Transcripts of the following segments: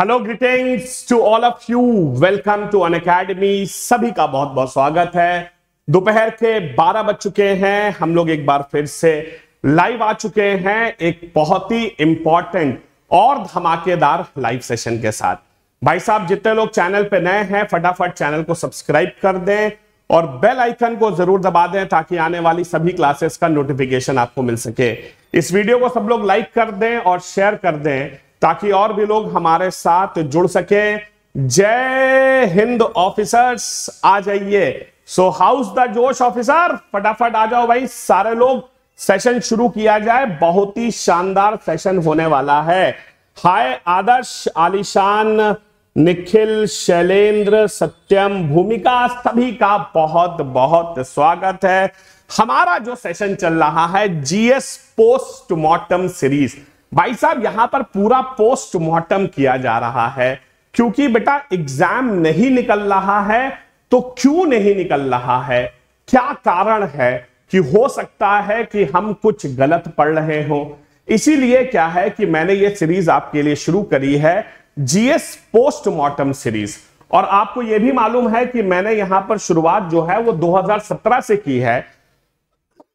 Hello greetings to all of you welcome to अन academy सभी का बहुत बहुत स्वागत है दोपहर के 12 बज चुके हैं हम लोग एक बार फिर से लाइव आ चुके हैं एक बहुत ही इंपॉर्टेंट और धमाकेदार लाइव सेशन के साथ भाई साहब जितने लोग चैनल पे नए हैं फटाफट चैनल को सब्सक्राइब कर दें और बेल आइकन को जरूर दबा दें ताकि आने वाली सभी क्लासेस का नोटिफिकेशन आपको मिल सके इस वीडियो को सब लोग लाइक कर दें और शेयर कर दें ताकि और भी लोग हमारे साथ जुड़ सके जय हिंद ऑफिसर्स आ जाइए सो हाउस द जोश ऑफिसर फटाफट आ जाओ भाई सारे लोग सेशन शुरू किया जाए बहुत ही शानदार सेशन होने वाला है हाय आदर्श आलिशान निखिल शैलेंद्र सत्यम भूमिका सभी का बहुत बहुत स्वागत है हमारा जो सेशन चल रहा है जीएस पोस्टमार्टम सीरीज भाई साहब यहां पर पूरा पोस्टमार्टम किया जा रहा है क्योंकि बेटा एग्जाम नहीं निकल रहा है तो क्यों नहीं निकल रहा है क्या कारण है कि हो सकता है कि हम कुछ गलत पढ़ रहे हो इसीलिए क्या है कि मैंने ये सीरीज आपके लिए शुरू करी है जीएस पोस्टमार्टम सीरीज और आपको यह भी मालूम है कि मैंने यहां पर शुरुआत जो है वो 2017 से की है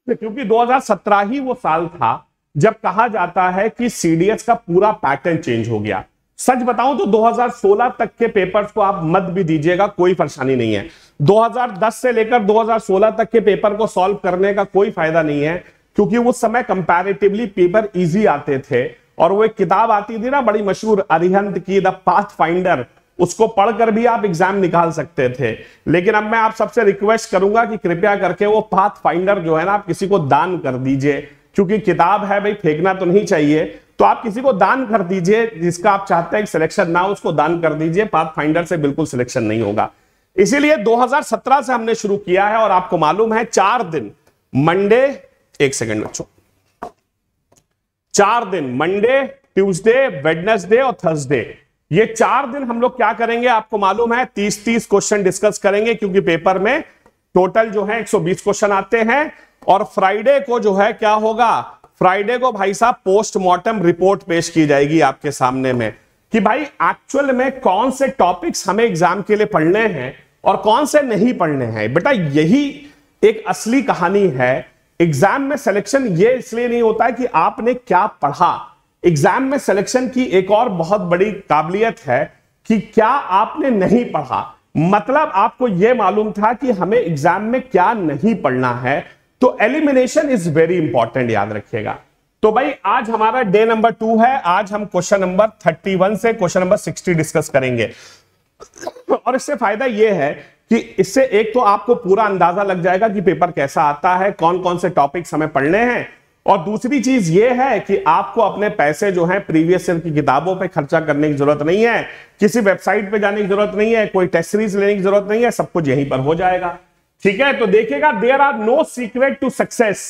क्योंकि 2017 ही वो साल था जब कहा जाता है कि सीडीएस का पूरा पैटर्न चेंज हो गया सच बताऊं तो 2016 तक के पेपर्स को आप मत भी दीजिएगा कोई परेशानी नहीं है 2010 से लेकर 2016 तक के पेपर को सॉल्व करने का कोई फायदा नहीं है क्योंकि उस समय कंपैरेटिवली पेपर इजी आते थे और वो एक किताब आती थी ना बड़ी मशहूर अरिहंत की द पाथ फाइंडर उसको पढ़कर भी आप एग्जाम निकाल सकते थे लेकिन अब मैं आप सबसे रिक्वेस्ट करूंगा कि कृपया करके वो पाथ फाइंडर जो है ना आप किसी को दान कर दीजिए क्योंकि किताब है भाई फेंकना तो नहीं चाहिए तो आप किसी को दान कर दीजिए जिसका आप चाहते हैं सिलेक्शन ना उसको दान कर दीजिए पाथ फाइंडर से बिल्कुल सिलेक्शन नहीं होगा इसीलिए 2017 से हमने शुरू किया है और आपको मालूम है चार दिन मंडे एक सेकंड बच्चों चार दिन मंडे ट्यूसडे वेडनेसडे और थर्सडे ये चार दिन हम लोग क्या करेंगे आपको मालूम है तीस तीस क्वेश्चन डिस्कस करेंगे क्योंकि पेपर में टोटल जो है 120 क्वेश्चन आते हैं और फ्राइडे को जो है क्या होगा फ्राइडे को भाई साहब पोस्टमार्टम रिपोर्ट पेश की जाएगी आपके सामने में कि भाई एक्चुअल में कौन से टॉपिक्स हमें एग्जाम के लिए पढ़ने हैं और कौन से नहीं पढ़ने हैं बेटा यही एक असली कहानी है एग्जाम में सिलेक्शन ये इसलिए नहीं होता है कि आपने क्या पढ़ा एग्जाम में सिलेक्शन की एक और बहुत बड़ी काबिलियत है कि क्या आपने नहीं पढ़ा मतलब आपको यह मालूम था कि हमें एग्जाम में क्या नहीं पढ़ना है तो एलिमिनेशन इज वेरी इंपॉर्टेंट याद रखिएगा तो भाई आज हमारा डे नंबर टू है आज हम क्वेश्चन नंबर थर्टी वन से क्वेश्चन नंबर सिक्सटी डिस्कस करेंगे और इससे फायदा यह है कि इससे एक तो आपको पूरा अंदाजा लग जाएगा कि पेपर कैसा आता है कौन कौन से टॉपिक्स हमें पढ़ने हैं और दूसरी चीज ये है कि आपको अपने पैसे जो है प्रीवियस ईयर की किताबों पे खर्चा करने की जरूरत नहीं है किसी वेबसाइट पे जाने की जरूरत नहीं है कोई टेस्ट सीरीज लेने की जरूरत नहीं है सब कुछ यहीं पर हो जाएगा ठीक है तो देखिएगा there are no secret to success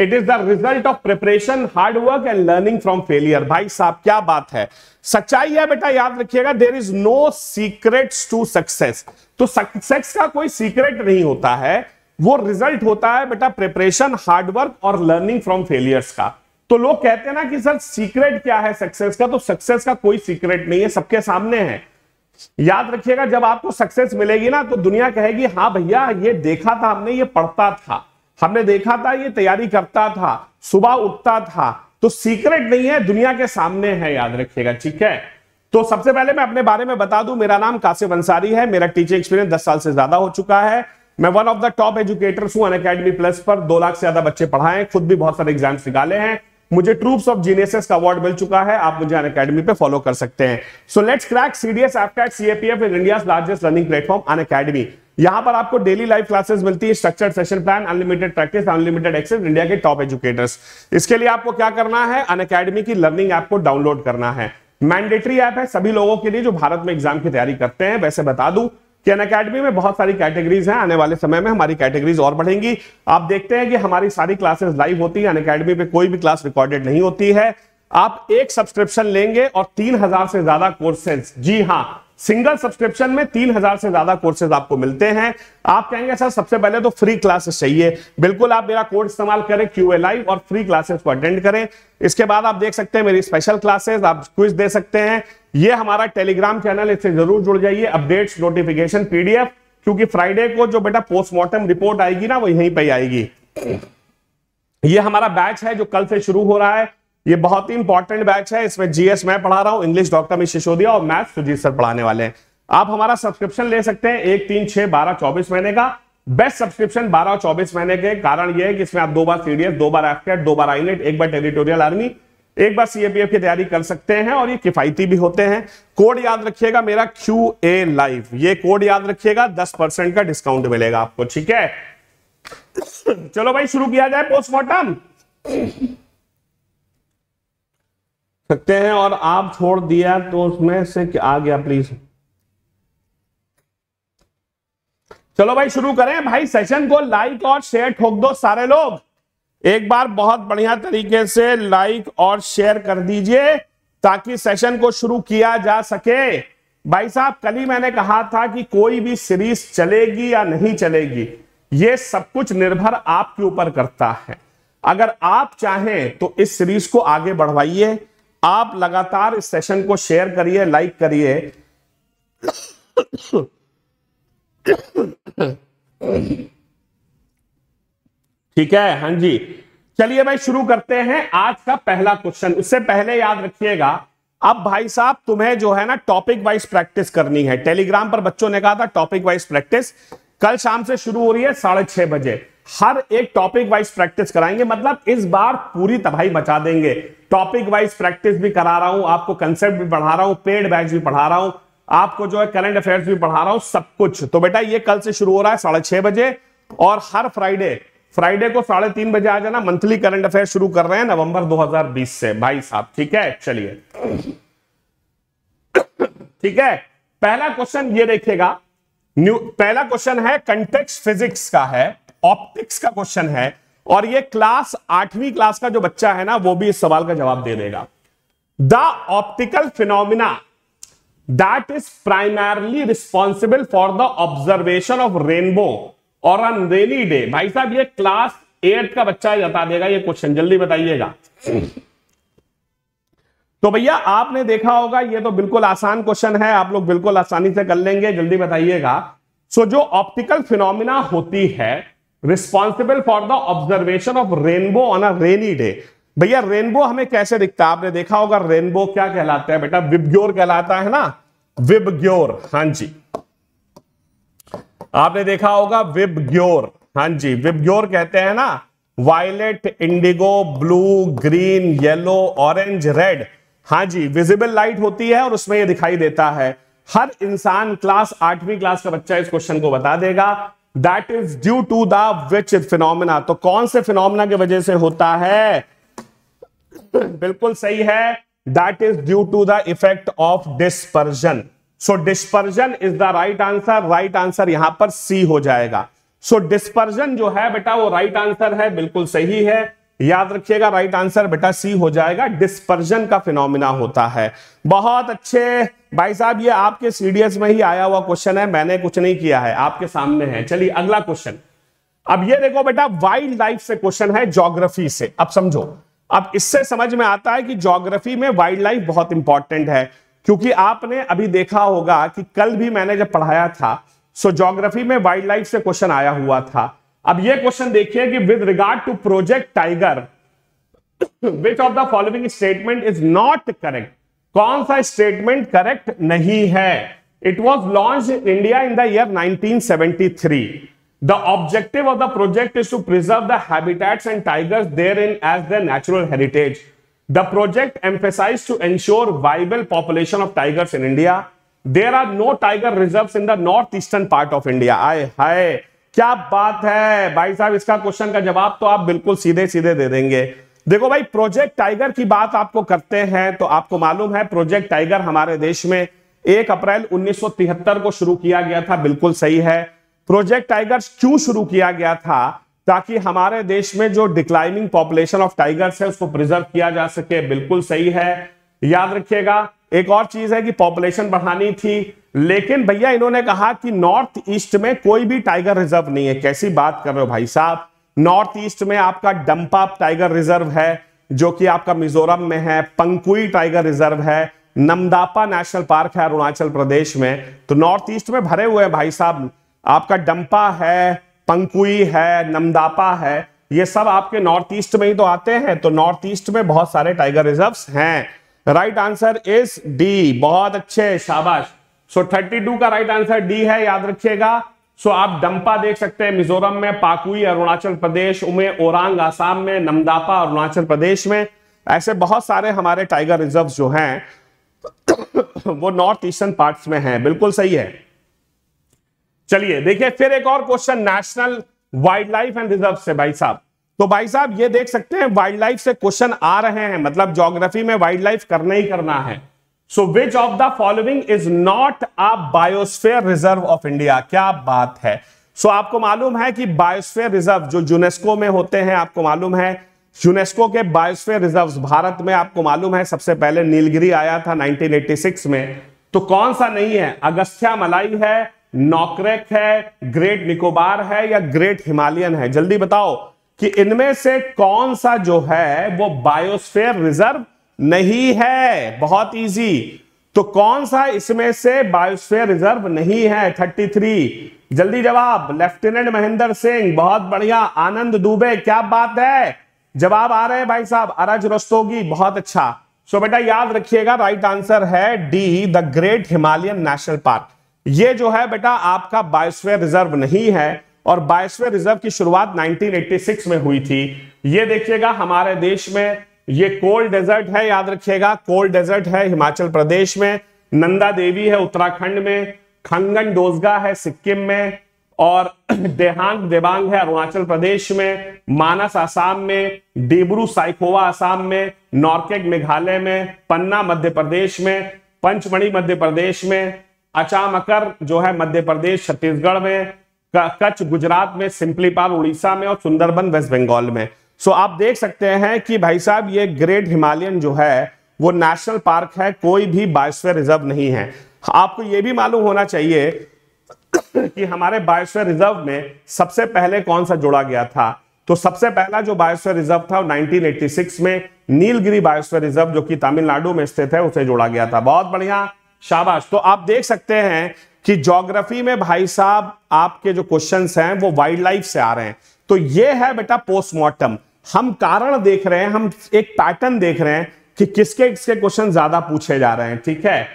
it is the result of preparation hard work and learning from failure भाई साहब क्या बात है सच्चाई है बेटा याद रखिएगा there is no secret to success तो सक्सेस का कोई सीक्रेट नहीं होता है वो रिजल्ट होता है बेटा प्रिपरेशन हार्डवर्क और लर्निंग फ्रॉम फेलियर्स का तो लोग कहते हैं ना कि सर सीक्रेट क्या है सक्सेस का तो सक्सेस का कोई सीक्रेट नहीं है सबके सामने है याद रखिएगा जब आपको सक्सेस मिलेगी ना तो दुनिया कहेगी हाँ भैया ये देखा था हमने ये पढ़ता था हमने देखा था ये तैयारी करता था सुबह उठता था तो सीक्रेट नहीं है दुनिया के सामने है याद रखिएगा ठीक है तो सबसे पहले मैं अपने बारे में बता दूं मेरा नाम कासिम अंसारी है मेरा टीचिंग एक्सपीरियंस दस साल से ज्यादा हो चुका है मैं one of the top educators हूं अन प्लस पर दो लाख से ज्यादा बच्चे पढ़ाए खुद भी बहुत सारे एग्जाम्स निकाले हैं मुझे ट्रूप्स ऑफ जीनेसेस का अवार्ड मिल चुका है आप मुझे अनकेडमी पे फॉलो कर सकते हैं so let's crack CDS CAPF in India largest running platform Unacademy यहां पर आपको डेली लाइव क्लासेस मिलती है structured session plan unlimited practice unlimited access India के टॉप एजुकेटर्स इसके लिए आपको क्या करना है अन अकेडमी की लर्निंग ऐप को डाउनलोड करना है मैंडेटरी ऐप है सभी लोगों के लिए जो भारत में एग्जाम की तैयारी करते हैं वैसे बता दूं कि अन अकेडमी में बहुत सारी कैटेगरीज हैं आने वाले समय में हमारी कैटेगरीज और बढ़ेंगी आप देखते हैं कि हमारी सारी क्लासेस लाइव होती है अन अकेडमी पे कोई भी क्लास रिकॉर्डेड नहीं होती है आप एक सब्सक्रिप्शन लेंगे और तीन हजार से ज्यादा कोर्सेज जी हाँ सिंगल सब्सक्रिप्शन में तीन हजार से ज्यादा कोर्सेज आपको मिलते हैं आप कहेंगे सर सबसे पहले तो फ्री क्लासेस चाहिए बिल्कुल आप मेरा कोड इस्तेमाल करें क्यू लाइव और फ्री क्लासेस को अटेंड करें इसके बाद आप देख सकते हैं मेरी स्पेशल क्लासेस आप क्विज दे सकते हैं ये हमारा टेलीग्राम चैनल इससे जरूर जुड़ जाइए अपडेट्स नोटिफिकेशन पीडीएफ क्योंकि फ्राइडे को जो बेटा पोस्टमार्टम रिपोर्ट आएगी ना वो यहीं पर आएगी ये हमारा बैच है जो कल से शुरू हो रहा है ये बहुत ही इंपॉर्टेंट बैच है इसमें जीएस मैं पढ़ा रहा हूँ इंग्लिश डॉक्टर मिश सिसोदिया और मैथ सुजीत सर पढ़ाने वाले हैं आप हमारा सब्सक्रिप्शन ले सकते हैं एक तीन छह बारह चौबीस महीने का बेस्ट सब्सक्रिप्शन बारह और चौबीस महीने के कारण यह है कि इसमें आप दो बार सीडीएस दो बार एफकेट दो बार आईनेट e एक बार टेरिटोरियल आर्मी एक बार सीएपीएफ की तैयारी कर सकते हैं और ये किफायती भी होते हैं कोड याद रखिएगा मेरा क्यू ए लाइव ये कोड याद रखिएगा दस परसेंट का डिस्काउंट मिलेगा आपको ठीक है चलो भाई शुरू किया जाए पोस्टमार्टम सकते हैं और आप छोड़ दिया तो उसमें से आ गया प्लीज चलो भाई शुरू करें भाई सेशन को लाइक और शेयर ठोक दो सारे लोग एक बार बहुत बढ़िया तरीके से लाइक और शेयर कर दीजिए ताकि सेशन को शुरू किया जा सके भाई साहब कल ही मैंने कहा था कि कोई भी सीरीज चलेगी या नहीं चलेगी ये सब कुछ निर्भर आपके ऊपर करता है अगर आप चाहें तो इस सीरीज को आगे बढ़वाइए आप लगातार इस सेशन को शेयर करिए लाइक करिए ठीक है हाँ जी चलिए भाई शुरू करते हैं आज का पहला क्वेश्चन उससे पहले याद रखिएगा अब भाई साहब तुम्हें जो है ना टॉपिक वाइज प्रैक्टिस करनी है टेलीग्राम पर बच्चों ने कहा था टॉपिक वाइज प्रैक्टिस कल शाम से शुरू हो रही है साढ़े छह बजे हर एक टॉपिक वाइज प्रैक्टिस कराएंगे मतलब इस बार पूरी तबाही मचा देंगे टॉपिक वाइज प्रैक्टिस भी करा रहा हूं आपको कंसेप्ट भी पढ़ा रहा हूं पेड बैच भी पढ़ा रहा हूं आपको जो है करंट अफेयर्स भी पढ़ा रहा हूं सब कुछ तो बेटा ये कल से शुरू हो रहा है साढ़े छह बजे और हर फ्राइडे फ्राइडे को साढ़े तीन बजे आ जाना मंथली करंट अफेयर शुरू कर रहे हैं नवंबर 2020 से भाई साहब ठीक है चलिए ठीक है पहला क्वेश्चन ये देखिएगा न्यू पहला क्वेश्चन है कंटेक्स फिजिक्स का है ऑप्टिक्स का क्वेश्चन है और ये क्लास आठवीं क्लास का जो बच्चा है ना वो भी इस सवाल का जवाब दे देगा the optical phenomena that is primarily responsible for the observation of rainbow और रेनी डे भाई साहब ये क्लास एट का बच्चा बता देगा ये क्वेश्चन जल्दी बताइएगा तो भैया आपने देखा होगा ये तो बिल्कुल आसान क्वेश्चन है आप लोग बिल्कुल आसानी से कर लेंगे जल्दी बताइएगा सो so, जो ऑप्टिकल फिनोमिना होती है responsible for the observation of rainbow on a rainy day भैया रेनबो हमें कैसे दिखता है आपने देखा होगा रेनबो क्या कहलाता है बेटा विबग्योर कहलाता है ना विबग्योर हाँ जी आपने देखा होगा विबग्योर हां जी विबग्योर कहते हैं ना violet indigo blue green yellow orange red हां जी विजिबल लाइट होती है और उसमें ये दिखाई देता है हर इंसान क्लास आठवीं क्लास का बच्चा इस क्वेश्चन को बता देगा that is due to the which phenomena तो कौन से फिनोमिना की वजह से होता है बिल्कुल सही है that is due to the effect of dispersion so dispersion is the right answer right answer यहां पर सी हो जाएगा सो so, डिस्पर्जन जो है बेटा वो राइट right आंसर है बिल्कुल सही है याद रखिएगा राइट आंसर बेटा सी हो जाएगा डिस्पर्जन का फिनोमिना होता है बहुत अच्छे भाई साहब ये आपके सीडीएस में ही आया हुआ क्वेश्चन है मैंने कुछ नहीं किया है आपके सामने है चलिए अगला क्वेश्चन अब ये देखो बेटा वाइल्ड लाइफ से क्वेश्चन है जोग्राफी से अब समझो अब इससे समझ में आता है कि जोग्राफी में वाइल्ड लाइफ बहुत इंपॉर्टेंट है क्योंकि आपने अभी देखा होगा कि कल भी मैंने जब पढ़ाया था सो जोग्राफी में वाइल्ड लाइफ से क्वेश्चन आया हुआ था अब ये क्वेश्चन देखिए कि with regard to Project Tiger which of the following statement is not correct कौन सा स्टेटमेंट करेक्ट नहीं है it was launch India in the year 1973. Seventy three the objective of the project is to preserve habitats and tigers therein as the natural heritage the project emphasise to ensure viable population of tigers in India there are no tiger reserve in the north eastern part of India आय हाय क्या बात है भाई साहब इसका question का जवाब तो आप बिल्कुल सीधे सीधे दे देंगे देखो भाई प्रोजेक्ट टाइगर की बात आपको करते हैं तो आपको मालूम है प्रोजेक्ट टाइगर हमारे देश में एक अप्रैल 1973 को शुरू किया गया था बिल्कुल सही है प्रोजेक्ट टाइगर क्यों शुरू किया गया था ताकि हमारे देश में जो डिक्लाइनिंग पॉपुलेशन ऑफ टाइगर्स है उसको प्रिजर्व किया जा सके बिल्कुल सही है याद रखिएगा एक और चीज है कि पॉपुलेशन बढ़ानी थी लेकिन भैया इन्होंने कहा कि नॉर्थ ईस्ट में कोई भी टाइगर रिजर्व नहीं है कैसी बात कर रहे हो भाई साहब नॉर्थ ईस्ट में आपका डंपाप टाइगर रिजर्व है जो कि आपका मिजोरम में है पंकुई टाइगर रिजर्व है नमदापा नेशनल पार्क है अरुणाचल प्रदेश में तो नॉर्थ ईस्ट में भरे हुए हैं भाई साहब आपका डंपा है पंकुई है नमदापा है ये सब आपके नॉर्थ ईस्ट में ही तो आते हैं तो नॉर्थ ईस्ट में बहुत सारे टाइगर रिजर्व हैं राइट आंसर इज डी बहुत अच्छे शाबाश सो so, 32 का राइट आंसर डी है याद रखिएगा सो आप डंपा देख सकते हैं मिजोरम में पाकुई अरुणाचल प्रदेश उमे ओरांग आसाम में नमदापा अरुणाचल प्रदेश में ऐसे बहुत सारे हमारे टाइगर रिजर्व जो हैं वो नॉर्थ ईस्टर्न पार्ट्स में हैं बिल्कुल सही है चलिए देखिए फिर एक और question national wildlife and reserve से भाई साहब तो भाई साहब ये देख सकते हैं वाइल्ड लाइफ से क्वेश्चन आ रहे हैं मतलब जोग्राफी में वाइल्ड लाइफ करना ही करना है so which of the following is not a biosphere reserve of India क्या बात है सो so, आपको मालूम है कि बायोस्फेयर रिजर्व जो यूनेस्को में होते हैं आपको मालूम है यूनेस्को के बायोस्फेयर रिजर्व्स भारत में आपको मालूम है सबसे पहले नीलगिरी आया था 1986 में तो कौन सा नहीं है अगस्या मलाई है नॉकरेक है ग्रेट निकोबार है या ग्रेट हिमालयन है जल्दी बताओ कि इनमें से कौन सा जो है वो बायोस्फेयर रिजर्व नहीं है बहुत इजी तो कौन सा इसमें से बायोस्फेयर रिजर्व नहीं है 33 जल्दी जवाब लेफ्टिनेंट महेंद्र सिंह बहुत बढ़िया आनंद दुबे क्या बात है जवाब आ रहे हैं भाई साहब अरज रस्तोगी बहुत अच्छा सो बेटा याद रखिएगा राइट आंसर है D the great Himalayan national park ये जो है बेटा आपका बायोस्फेयर रिजर्व नहीं है और बायोस्फेयर रिजर्व की शुरुआत 1986 में हुई थी ये देखिएगा हमारे देश में ये कोल्ड डेजर्ट है याद रखिएगा कोल्ड डेजर्ट है हिमाचल प्रदेश में नंदा देवी है उत्तराखंड में खंगन डोजगा है सिक्किम में और देहांग देवांग है अरुणाचल प्रदेश में मानस आसाम में डिब्रू साइकोवा आसाम में नॉर्केग मेघालय में पन्ना मध्य प्रदेश में पंचमढ़ी मध्य प्रदेश में अचामकर जो है मध्य प्रदेश छत्तीसगढ़ में कच्छ गुजरात में सिंपलीपाल उड़ीसा में और सुंदरबन वेस्ट बंगाल में सो आप देख सकते हैं कि भाई साहब ये ग्रेट हिमालयन जो है वो नेशनल पार्क है कोई भी बायोस्फीयर रिजर्व नहीं है आपको ये भी मालूम होना चाहिए कि हमारे बायोस्फीयर रिजर्व में सबसे पहले कौन सा जोड़ा गया था तो सबसे पहला जो बायोस्फीयर रिजर्व था 1986 में नीलगिरी बायोस्फीयर रिजर्व जो कि तमिलनाडु में स्थित है उसे जोड़ा गया था बहुत बढ़िया शाबाश तो आप देख सकते हैं कि जोग्राफी में भाई साहब आपके जो क्वेश्चन हैं वो वाइल्ड लाइफ से आ रहे हैं तो ये है बेटा पोस्टमार्टम हम कारण देख रहे हैं हम एक पैटर्न देख रहे हैं कि किसके किसके क्वेश्चन ज्यादा पूछे जा रहे हैं ठीक है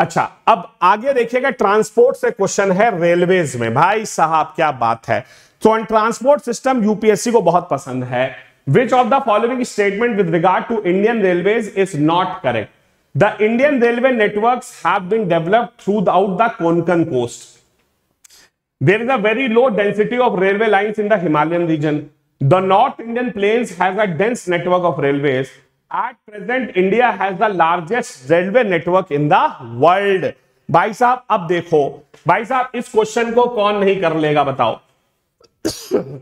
अच्छा अब आगे देखिएगा ट्रांसपोर्ट से क्वेश्चन है रेलवेज में भाई साहब क्या बात है तो ट्रांसपोर्ट सिस्टम यूपीएससी को बहुत पसंद है which of the following statement with regard to Indian railways is not correct the Indian railway network have been throughout the Konkan coast there is a very low density of railway line in the Himalayan region The North Indian plains dense network of railway of railways. At present, the has the largest railway network in भाई साहब अब देखो भाई साहब इस question को कौन नहीं कर लेगा बताओ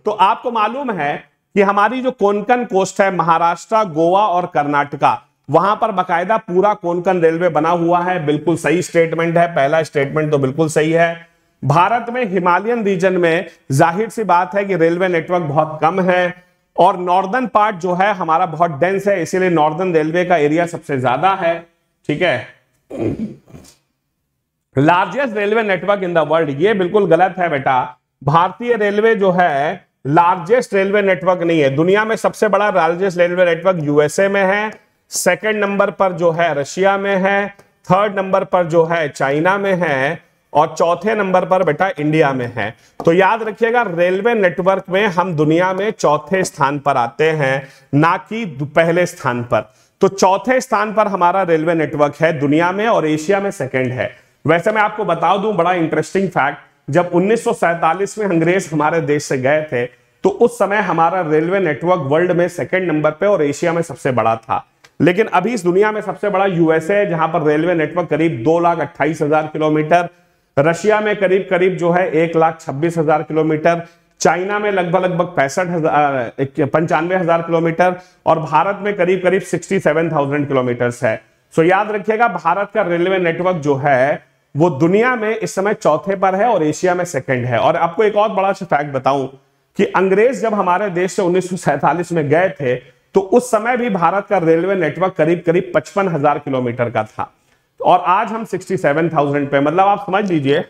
तो आपको मालूम है कि हमारी जो कोंकण कोस्ट है महाराष्ट्र गोवा और कर्नाटका वहां पर बकायदा पूरा कोंकण रेलवे बना हुआ है बिल्कुल सही स्टेटमेंट है पहला स्टेटमेंट तो बिल्कुल सही है भारत में हिमालयन रीजन में जाहिर सी बात है कि रेलवे नेटवर्क बहुत कम है और नॉर्दर्न पार्ट जो है हमारा बहुत डेंस है इसीलिए नॉर्दर्न रेलवे का एरिया सबसे ज्यादा है ठीक है largest railway network in the world ये बिल्कुल गलत है बेटा भारतीय रेलवे जो है लार्जेस्ट रेलवे नेटवर्क नहीं है दुनिया में सबसे बड़ा लार्जेस्ट रेलवे नेटवर्क यूएसए में है सेकंड नंबर पर जो है रशिया में है थर्ड नंबर पर जो है चाइना में है और चौथे नंबर पर बेटा इंडिया में है तो याद रखिएगा रेलवे नेटवर्क में हम दुनिया में चौथे स्थान पर आते हैं ना कि पहले स्थान पर तो चौथे स्थान पर हमारा रेलवे नेटवर्क है दुनिया में और एशिया में सेकंड है वैसे मैं आपको बता दूं बड़ा इंटरेस्टिंग फैक्ट जब उन्नीस में अंग्रेज हमारे देश से गए थे तो उस समय हमारा रेलवे नेटवर्क वर्ल्ड में सेकेंड नंबर पर और एशिया में सबसे बड़ा था लेकिन अभी इस दुनिया में सबसे बड़ा यूएसए जहां पर रेलवे नेटवर्क करीब दो लाख अट्ठाईस हजार किलोमीटर रशिया में करीब करीब जो है एक लाख छब्बीस हजार किलोमीटर चाइना में लगभग लगभग पैंसठ हजार पंचानवे हजार किलोमीटर और भारत में करीब करीब सिक्सटी सेवन थाउजेंड किलोमीटर है सो याद रखिएगा भारत का रेलवे नेटवर्क जो है वो दुनिया में इस समय चौथे पर है और एशिया में सेकेंड है और आपको एक और बड़ा सा फैक्ट बताऊं कि अंग्रेज जब हमारे देश से उन्नीस में गए थे तो उस समय भी भारत का रेलवे नेटवर्क करीब करीब पचपन हजार किलोमीटर का था और आज हम 67,000 पे मतलब आप समझ लीजिए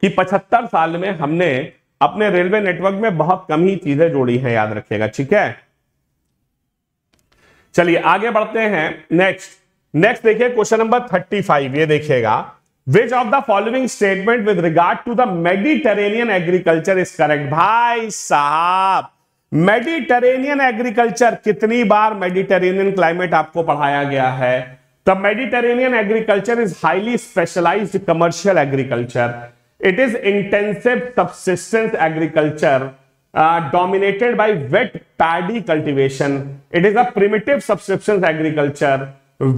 कि 75 साल में हमने अपने रेलवे नेटवर्क में बहुत कम ही चीजें जोड़ी हैं याद रखिएगा ठीक है चलिए आगे बढ़ते हैं नेक्स्ट नेक्स्ट देखिए क्वेश्चन नंबर 35 ये देखिएगा which of the following statement with regard to the Mediterranean agriculture is correct भाई साहब मेडिटेरेनियन एग्रीकल्चर कितनी बार मेडिटेरेनियन क्लाइमेट आपको पढ़ाया गया है the Mediterranean agriculture is highly specialise commercial agriculture it is intensive subsistence agriculture dominated uh, dominated wet paddy paddy it is a primitive subsistence agriculture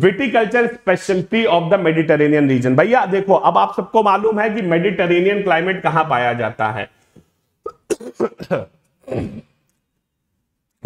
viticulture speciality of the Mediterranean region भैया देखो अब आप सबको मालूम है कि Mediterranean climate कहां पाया जाता है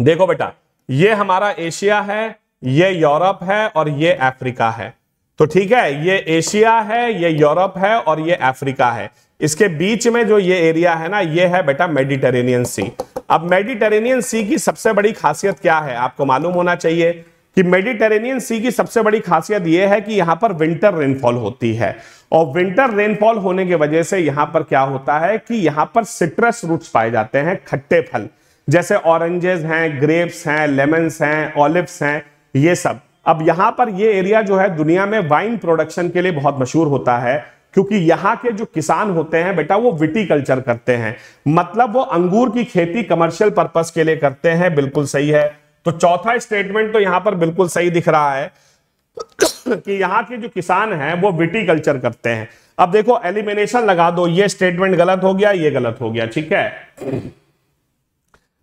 देखो बेटा ये हमारा एशिया है ये यूरोप है और ये अफ्रीका है तो ठीक है ये एशिया है ये यूरोप है और ये अफ्रीका है इसके बीच में जो ये एरिया है ना ये है बेटा मेडिटेरेनियन सी अब मेडिटेरेनियन सी की सबसे बड़ी खासियत क्या है आपको मालूम होना चाहिए कि मेडिटेरेनियन सी की सबसे बड़ी खासियत यह है कि यहां पर विंटर रेनफॉल होती है और विंटर रेनफॉल होने की वजह से यहां पर क्या होता है कि यहां पर सिट्रस रूट्स पाए जाते हैं खट्टे फल जैसे ऑरेंजेस हैं ग्रेप्स हैं लेमन्स हैं ऑलिवस हैं ये सब अब यहां पर ये एरिया जो है दुनिया में वाइन प्रोडक्शन के लिए बहुत मशहूर होता है क्योंकि यहाँ के जो किसान होते हैं बेटा वो विटीकल्चर करते हैं मतलब वो अंगूर की खेती कमर्शियल पर्पस के लिए करते हैं बिल्कुल सही है तो चौथा स्टेटमेंट तो यहां पर बिल्कुल सही दिख रहा है कि यहाँ के जो किसान हैं वो विटीकल्चर करते हैं अब देखो एलिमिनेशन लगा दो ये स्टेटमेंट गलत हो गया ये गलत हो गया ठीक है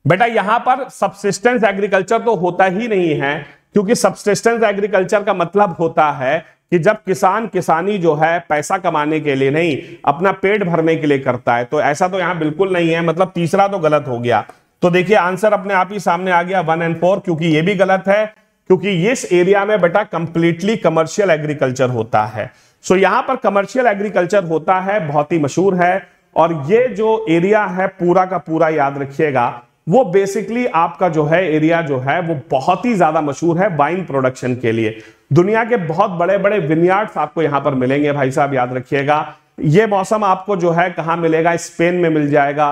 बेटा यहां पर सबसिस्टेंस एग्रीकल्चर तो होता ही नहीं है क्योंकि सबसिस्टेंस एग्रीकल्चर का मतलब होता है कि जब किसान किसानी जो है पैसा कमाने के लिए नहीं अपना पेट भरने के लिए करता है तो ऐसा तो यहाँ बिल्कुल नहीं है मतलब तीसरा तो गलत हो गया तो देखिए आंसर अपने आप ही सामने आ गया वन एंड फोर क्योंकि ये भी गलत है क्योंकि इस एरिया में बेटा कंप्लीटली कमर्शियल एग्रीकल्चर होता है सो so, यहाँ पर कमर्शियल एग्रीकल्चर होता है बहुत ही मशहूर है और ये जो एरिया है पूरा का पूरा याद रखिएगा वो बेसिकली आपका जो है एरिया जो है वो बहुत ही ज्यादा मशहूर है वाइन प्रोडक्शन के लिए दुनिया के बहुत बड़े बड़े विनयार्ड्स आपको यहां पर मिलेंगे भाई साहब याद रखिएगा ये मौसम आपको जो है कहां मिलेगा स्पेन में मिल जाएगा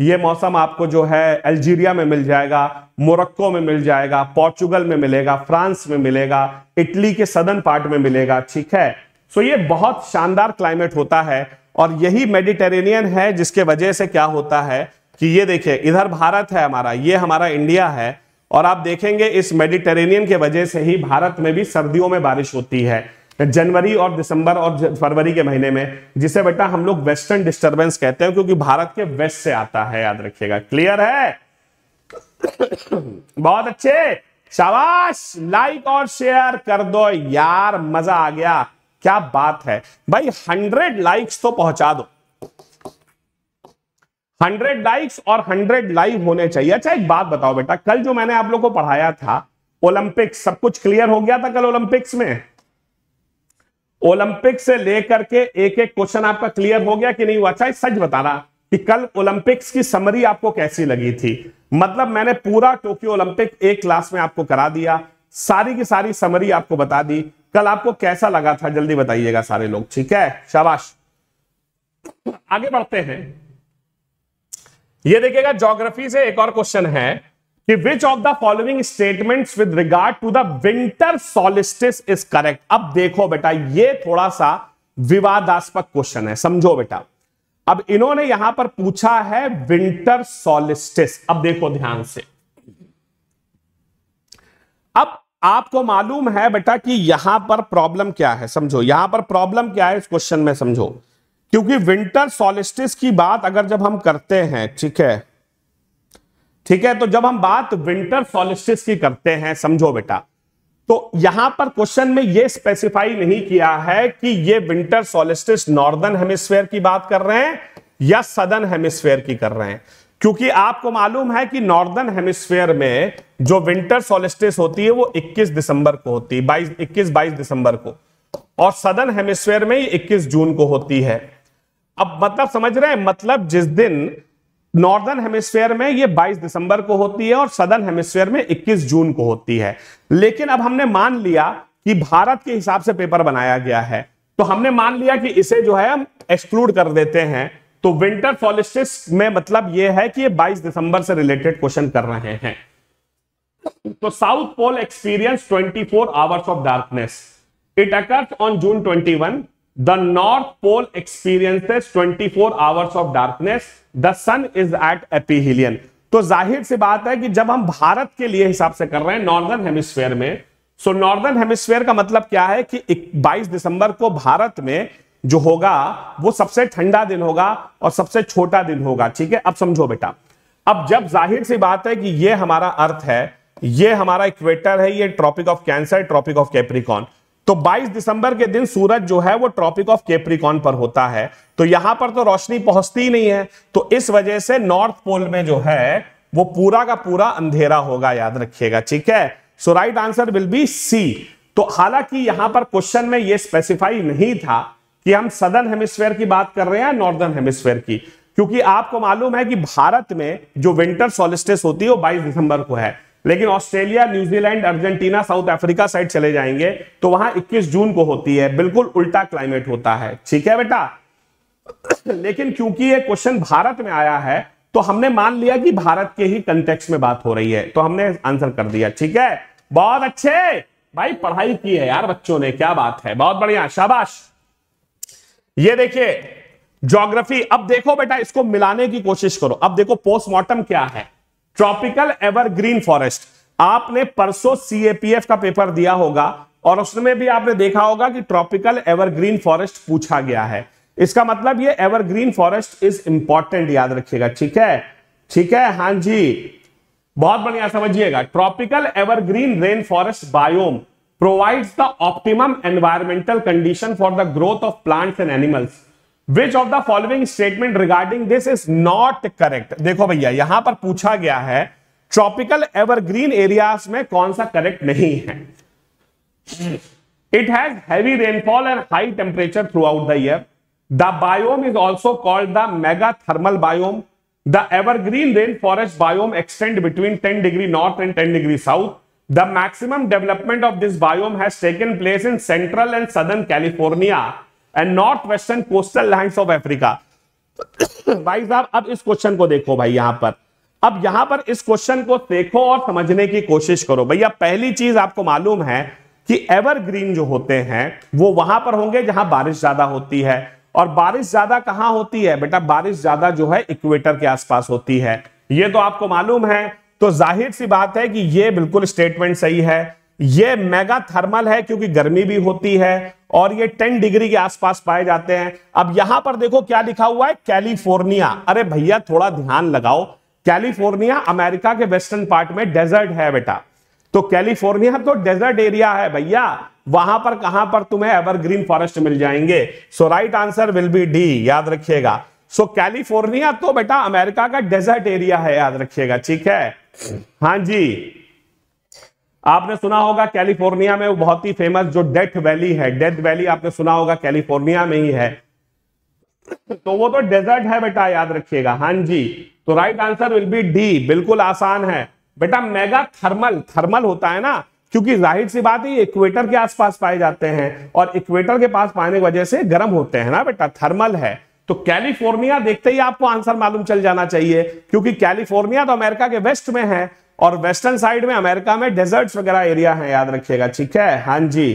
ये मौसम आपको जो है अल्जीरिया में मिल जाएगा मोरक्को में मिल जाएगा पोर्चुगल में मिलेगा फ्रांस में मिलेगा इटली के सदर्न पार्ट में मिलेगा ठीक है सो ये बहुत शानदार क्लाइमेट होता है और यही मेडिटेरेनियन है जिसके वजह से क्या होता है कि ये देखिए इधर भारत है हमारा ये हमारा इंडिया है और आप देखेंगे इस मेडिटेरेनियन के वजह से ही भारत में भी सर्दियों में बारिश होती है जनवरी और दिसंबर और फरवरी के महीने में जिसे बेटा हम लोग वेस्टर्न डिस्टरबेंस कहते हैं क्योंकि भारत के वेस्ट से आता है याद रखिएगा क्लियर है बहुत अच्छे शाबाश लाइक और शेयर कर दो यार मजा आ गया क्या बात है भाई हंड्रेड लाइक्स तो पहुंचा दो हंड्रेड लाइक्स और हंड्रेड लाइव होने चाहिए अच्छा एक बात बताओ बेटा कल जो मैंने आप लोग को पढ़ाया था ओलंपिक्स सब कुछ क्लियर हो गया था कल ओलंपिक्स में ओलंपिक से लेकर के एक एक क्वेश्चन आपका क्लियर हो गया कि नहीं हुआ अच्छा सच रहा कि कल ओलंपिक्स की समरी आपको कैसी लगी थी मतलब मैंने पूरा टोक्यो ओलंपिक एक क्लास में आपको करा दिया सारी की सारी समरी आपको बता दी कल आपको कैसा लगा था जल्दी बताइएगा सारे लोग ठीक है शाबाश आगे बढ़ते हैं ये देखिएगा ज्योग्राफी से एक और क्वेश्चन है कि which of the following statements with regard to the winter solstice is correct अब देखो बेटा ये थोड़ा सा विवादास्पद क्वेश्चन है समझो बेटा अब इन्होंने यहां पर पूछा है विंटर सोलिस्टिस अब देखो ध्यान से अब आपको मालूम है बेटा कि यहां पर प्रॉब्लम क्या है समझो यहां पर प्रॉब्लम क्या है इस क्वेश्चन में समझो क्योंकि विंटर सोलिस्टिस की बात अगर जब हम करते हैं ठीक है ठीक है तो जब हम बात विंटर सोलिस्टिस की करते हैं समझो बेटा तो यहां पर क्वेश्चन में यह स्पेसिफाई नहीं किया है कि यह विंटर सोलिस्टिस नॉर्दर्न हेमिस्फेयर की बात कर रहे हैं या सदर्न हेमिस्फेयर की कर रहे हैं क्योंकि आपको मालूम है कि नॉर्दर्न हेमिस्फेयर में जो विंटर सोलिस्टिस होती है वो 21 दिसंबर को होती है 22 इक्कीस बाईस दिसंबर को और सदर्न हेमिस्फेयर में 21 जून को होती है अब मतलब समझ रहे हैं मतलब जिस दिन नॉर्दर्न हेमिस्फेयर में ये 22 दिसंबर को होती है और सदर्न हेमिस्फेयर में 21 जून को होती है लेकिन अब हमने मान लिया कि भारत के हिसाब से पेपर बनाया गया है तो हमने मान लिया कि इसे जो है हम एक्सक्लूड कर देते हैं तो विंटर फॉलिस्टिस में मतलब यह है कि ये 22 दिसंबर से रिलेटेड क्वेश्चन कर रहे हैं तो south pole experience 24 hours of darkness it occurs on June 21 north pole experience twenty 24 hours of darkness the sun is at aphelion तो जाहिर सी बात है कि जब हम भारत के लिए हिसाब से कर रहे हैं नॉर्दर्न हेमिस्फेयर में सो नॉर्दर्न हेमिस्फेयर का मतलब क्या है कि 22 दिसंबर को भारत में जो होगा वो सबसे ठंडा दिन होगा और सबसे छोटा दिन होगा ठीक है अब समझो बेटा अब जब जाहिर सी बात है कि ये हमारा अर्थ है ये हमारा इक्वेटर है ये tropic of cancer tropic of capricorn तो 22 दिसंबर के दिन सूरज जो है वो ट्रॉपिक ऑफ केप्रिकॉन पर होता है तो यहां पर तो रोशनी पहुंचती ही नहीं है तो इस वजह से नॉर्थ पोल में जो है वो पूरा का पूरा अंधेरा होगा याद रखिएगा ठीक है so right answer will be C तो हालांकि यहां पर क्वेश्चन में ये स्पेसिफाई नहीं था कि हम सदर्न हेमिस्फेयर की बात कर रहे हैं नॉर्दर्न हेमिस्फेयर की क्योंकि आपको मालूम है कि भारत में जो विंटर सॉलिस्टिस होती है वो 22 दिसंबर को है लेकिन Australia New Zealand Argentina South Africa side चले जाएंगे तो वहां 21 जून को होती है बिल्कुल उल्टा क्लाइमेट होता है ठीक है बेटा लेकिन क्योंकि ये क्वेश्चन भारत में आया है तो हमने मान लिया कि भारत के ही कंटेक्स में बात हो रही है तो हमने आंसर कर दिया ठीक है बहुत अच्छे भाई पढ़ाई की है यार बच्चों ने क्या बात है बहुत बढ़िया शाबाश ये देखिए ज्योग्राफी अब देखो बेटा इसको मिलाने की कोशिश करो अब देखो पोस्टमार्टम क्या है ट्रॉपिकल एवरग्रीन फॉरेस्ट आपने परसों सीएपीएफ का पेपर दिया होगा और उसमें भी आपने देखा होगा कि ट्रॉपिकल एवरग्रीन फॉरेस्ट पूछा गया है इसका मतलब ये एवरग्रीन फॉरेस्ट इज इंपॉर्टेंट याद रखिएगा ठीक है ठीक है हां जी बहुत बढ़िया समझिएगा tropical evergreen rain forest biome provides the optimum environmental condition for the growth of plants and animals which of the following statement regarding this is not correct देखो भैया यहां पर पूछा गया है ट्रॉपिकल एवरग्रीन एरियाज में कौन सा करेक्ट नहीं है it has heavy rainfall and high temperature throughout the year the biome is also called the mega thermal biome the evergreen rain forest biome extend between ten degree north and ten degree south the maximum development of this biome has taken place in central and southern California and north western coastal lines of Africa भाई साहब अब इस question को देखो भाई यहां पर अब यहां पर इस क्वेश्चन को देखो और समझने की कोशिश करो भैया पहली चीज आपको मालूम है कि एवरग्रीन जो होते हैं वो वहां पर होंगे जहां बारिश ज्यादा होती है और बारिश ज्यादा कहां होती है बेटा बारिश ज्यादा जो है इक्वेटर के आसपास होती है ये तो आपको मालूम है तो जाहिर सी बात है कि ये बिल्कुल स्टेटमेंट सही है ये मेगा थर्मल है क्योंकि गर्मी भी होती है और ये 10 डिग्री के आसपास पाए जाते हैं अब यहां पर देखो क्या लिखा हुआ है कैलिफोर्निया अरे भैया थोड़ा ध्यान लगाओ कैलिफोर्निया अमेरिका के वेस्टर्न पार्ट में डेजर्ट है बेटा तो कैलिफोर्निया तो डेजर्ट एरिया है भैया वहां पर कहां पर तुम्हें एवरग्रीन फॉरेस्ट मिल जाएंगे so right answer will be D याद रखिएगा सो कैलिफोर्निया तो बेटा अमेरिका का डेजर्ट एरिया है याद रखिएगा ठीक है हाँ जी आपने सुना होगा कैलिफोर्निया में वो बहुत ही फेमस जो डेथ वैली है डेथ वैली आपने सुना होगा कैलिफोर्निया में ही है तो वो तो डेजर्ट है बेटा याद रखिएगा हां जी तो right answer will be D बिल्कुल आसान है बेटा मेगा थर्मल थर्मल होता है ना क्योंकि जाहिर सी बात है इक्वेटर के आसपास पाए जाते हैं और इक्वेटर के पास पाने की वजह से गर्म होते हैं ना बेटा थर्मल है तो कैलिफोर्निया देखते ही आपको आंसर मालूम चल जाना चाहिए क्योंकि कैलिफोर्निया तो अमेरिका के वेस्ट में है और वेस्टर्न साइड में अमेरिका में डेजर्ट्स वगैरह एरिया है याद रखिएगा ठीक है हाँ जी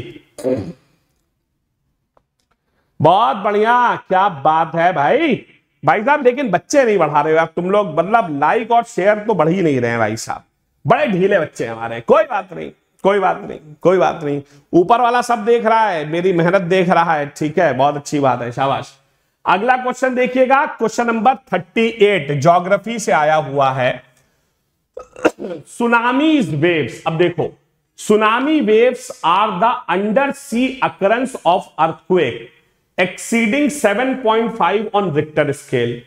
बहुत बढ़िया क्या बात है भाई भाई साहब लेकिन बच्चे नहीं बढ़ा रहे हो आप तुम लोग मतलब लाइक और शेयर तो बढ़ ही नहीं रहे हैं भाई साहब बड़े ढीले बच्चे हमारे कोई बात नहीं कोई बात नहीं कोई बात नहीं ऊपर वाला सब देख रहा है मेरी मेहनत देख रहा है ठीक है बहुत अच्छी बात है शाबाश अगला क्वेश्चन देखिएगा question number thirty eight geography से आया हुआ है सुनामीज वेव्स अब देखो tsunami waves are the undersea occurrence of earthquake exceeding 7.5 on Richter scale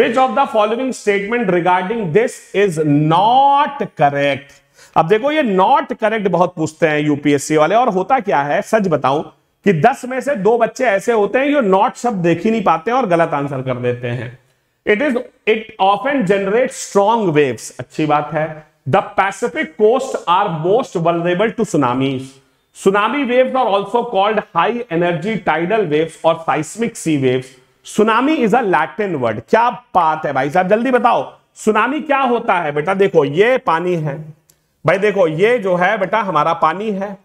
which of the following statement regarding this is not correct अब देखो ये नॉट करेक्ट बहुत पूछते हैं यूपीएससी वाले और होता क्या है सच बताऊं कि 10 में से दो बच्चे ऐसे होते हैं जो नॉट शब्द देख ही नहीं पाते और गलत आंसर कर देते हैं it is it of an generate strong wave अच्छी बात है the Pacific coast are most vulnerable to tsunami tsunami waves are also called high energy tidal waves और seismic sea waves tsunami is a Latin word क्या बात है भाई साहब जल्दी बताओ सुनामी क्या होता है बेटा देखो ये पानी है भाई देखो ये जो है बेटा हमारा पानी है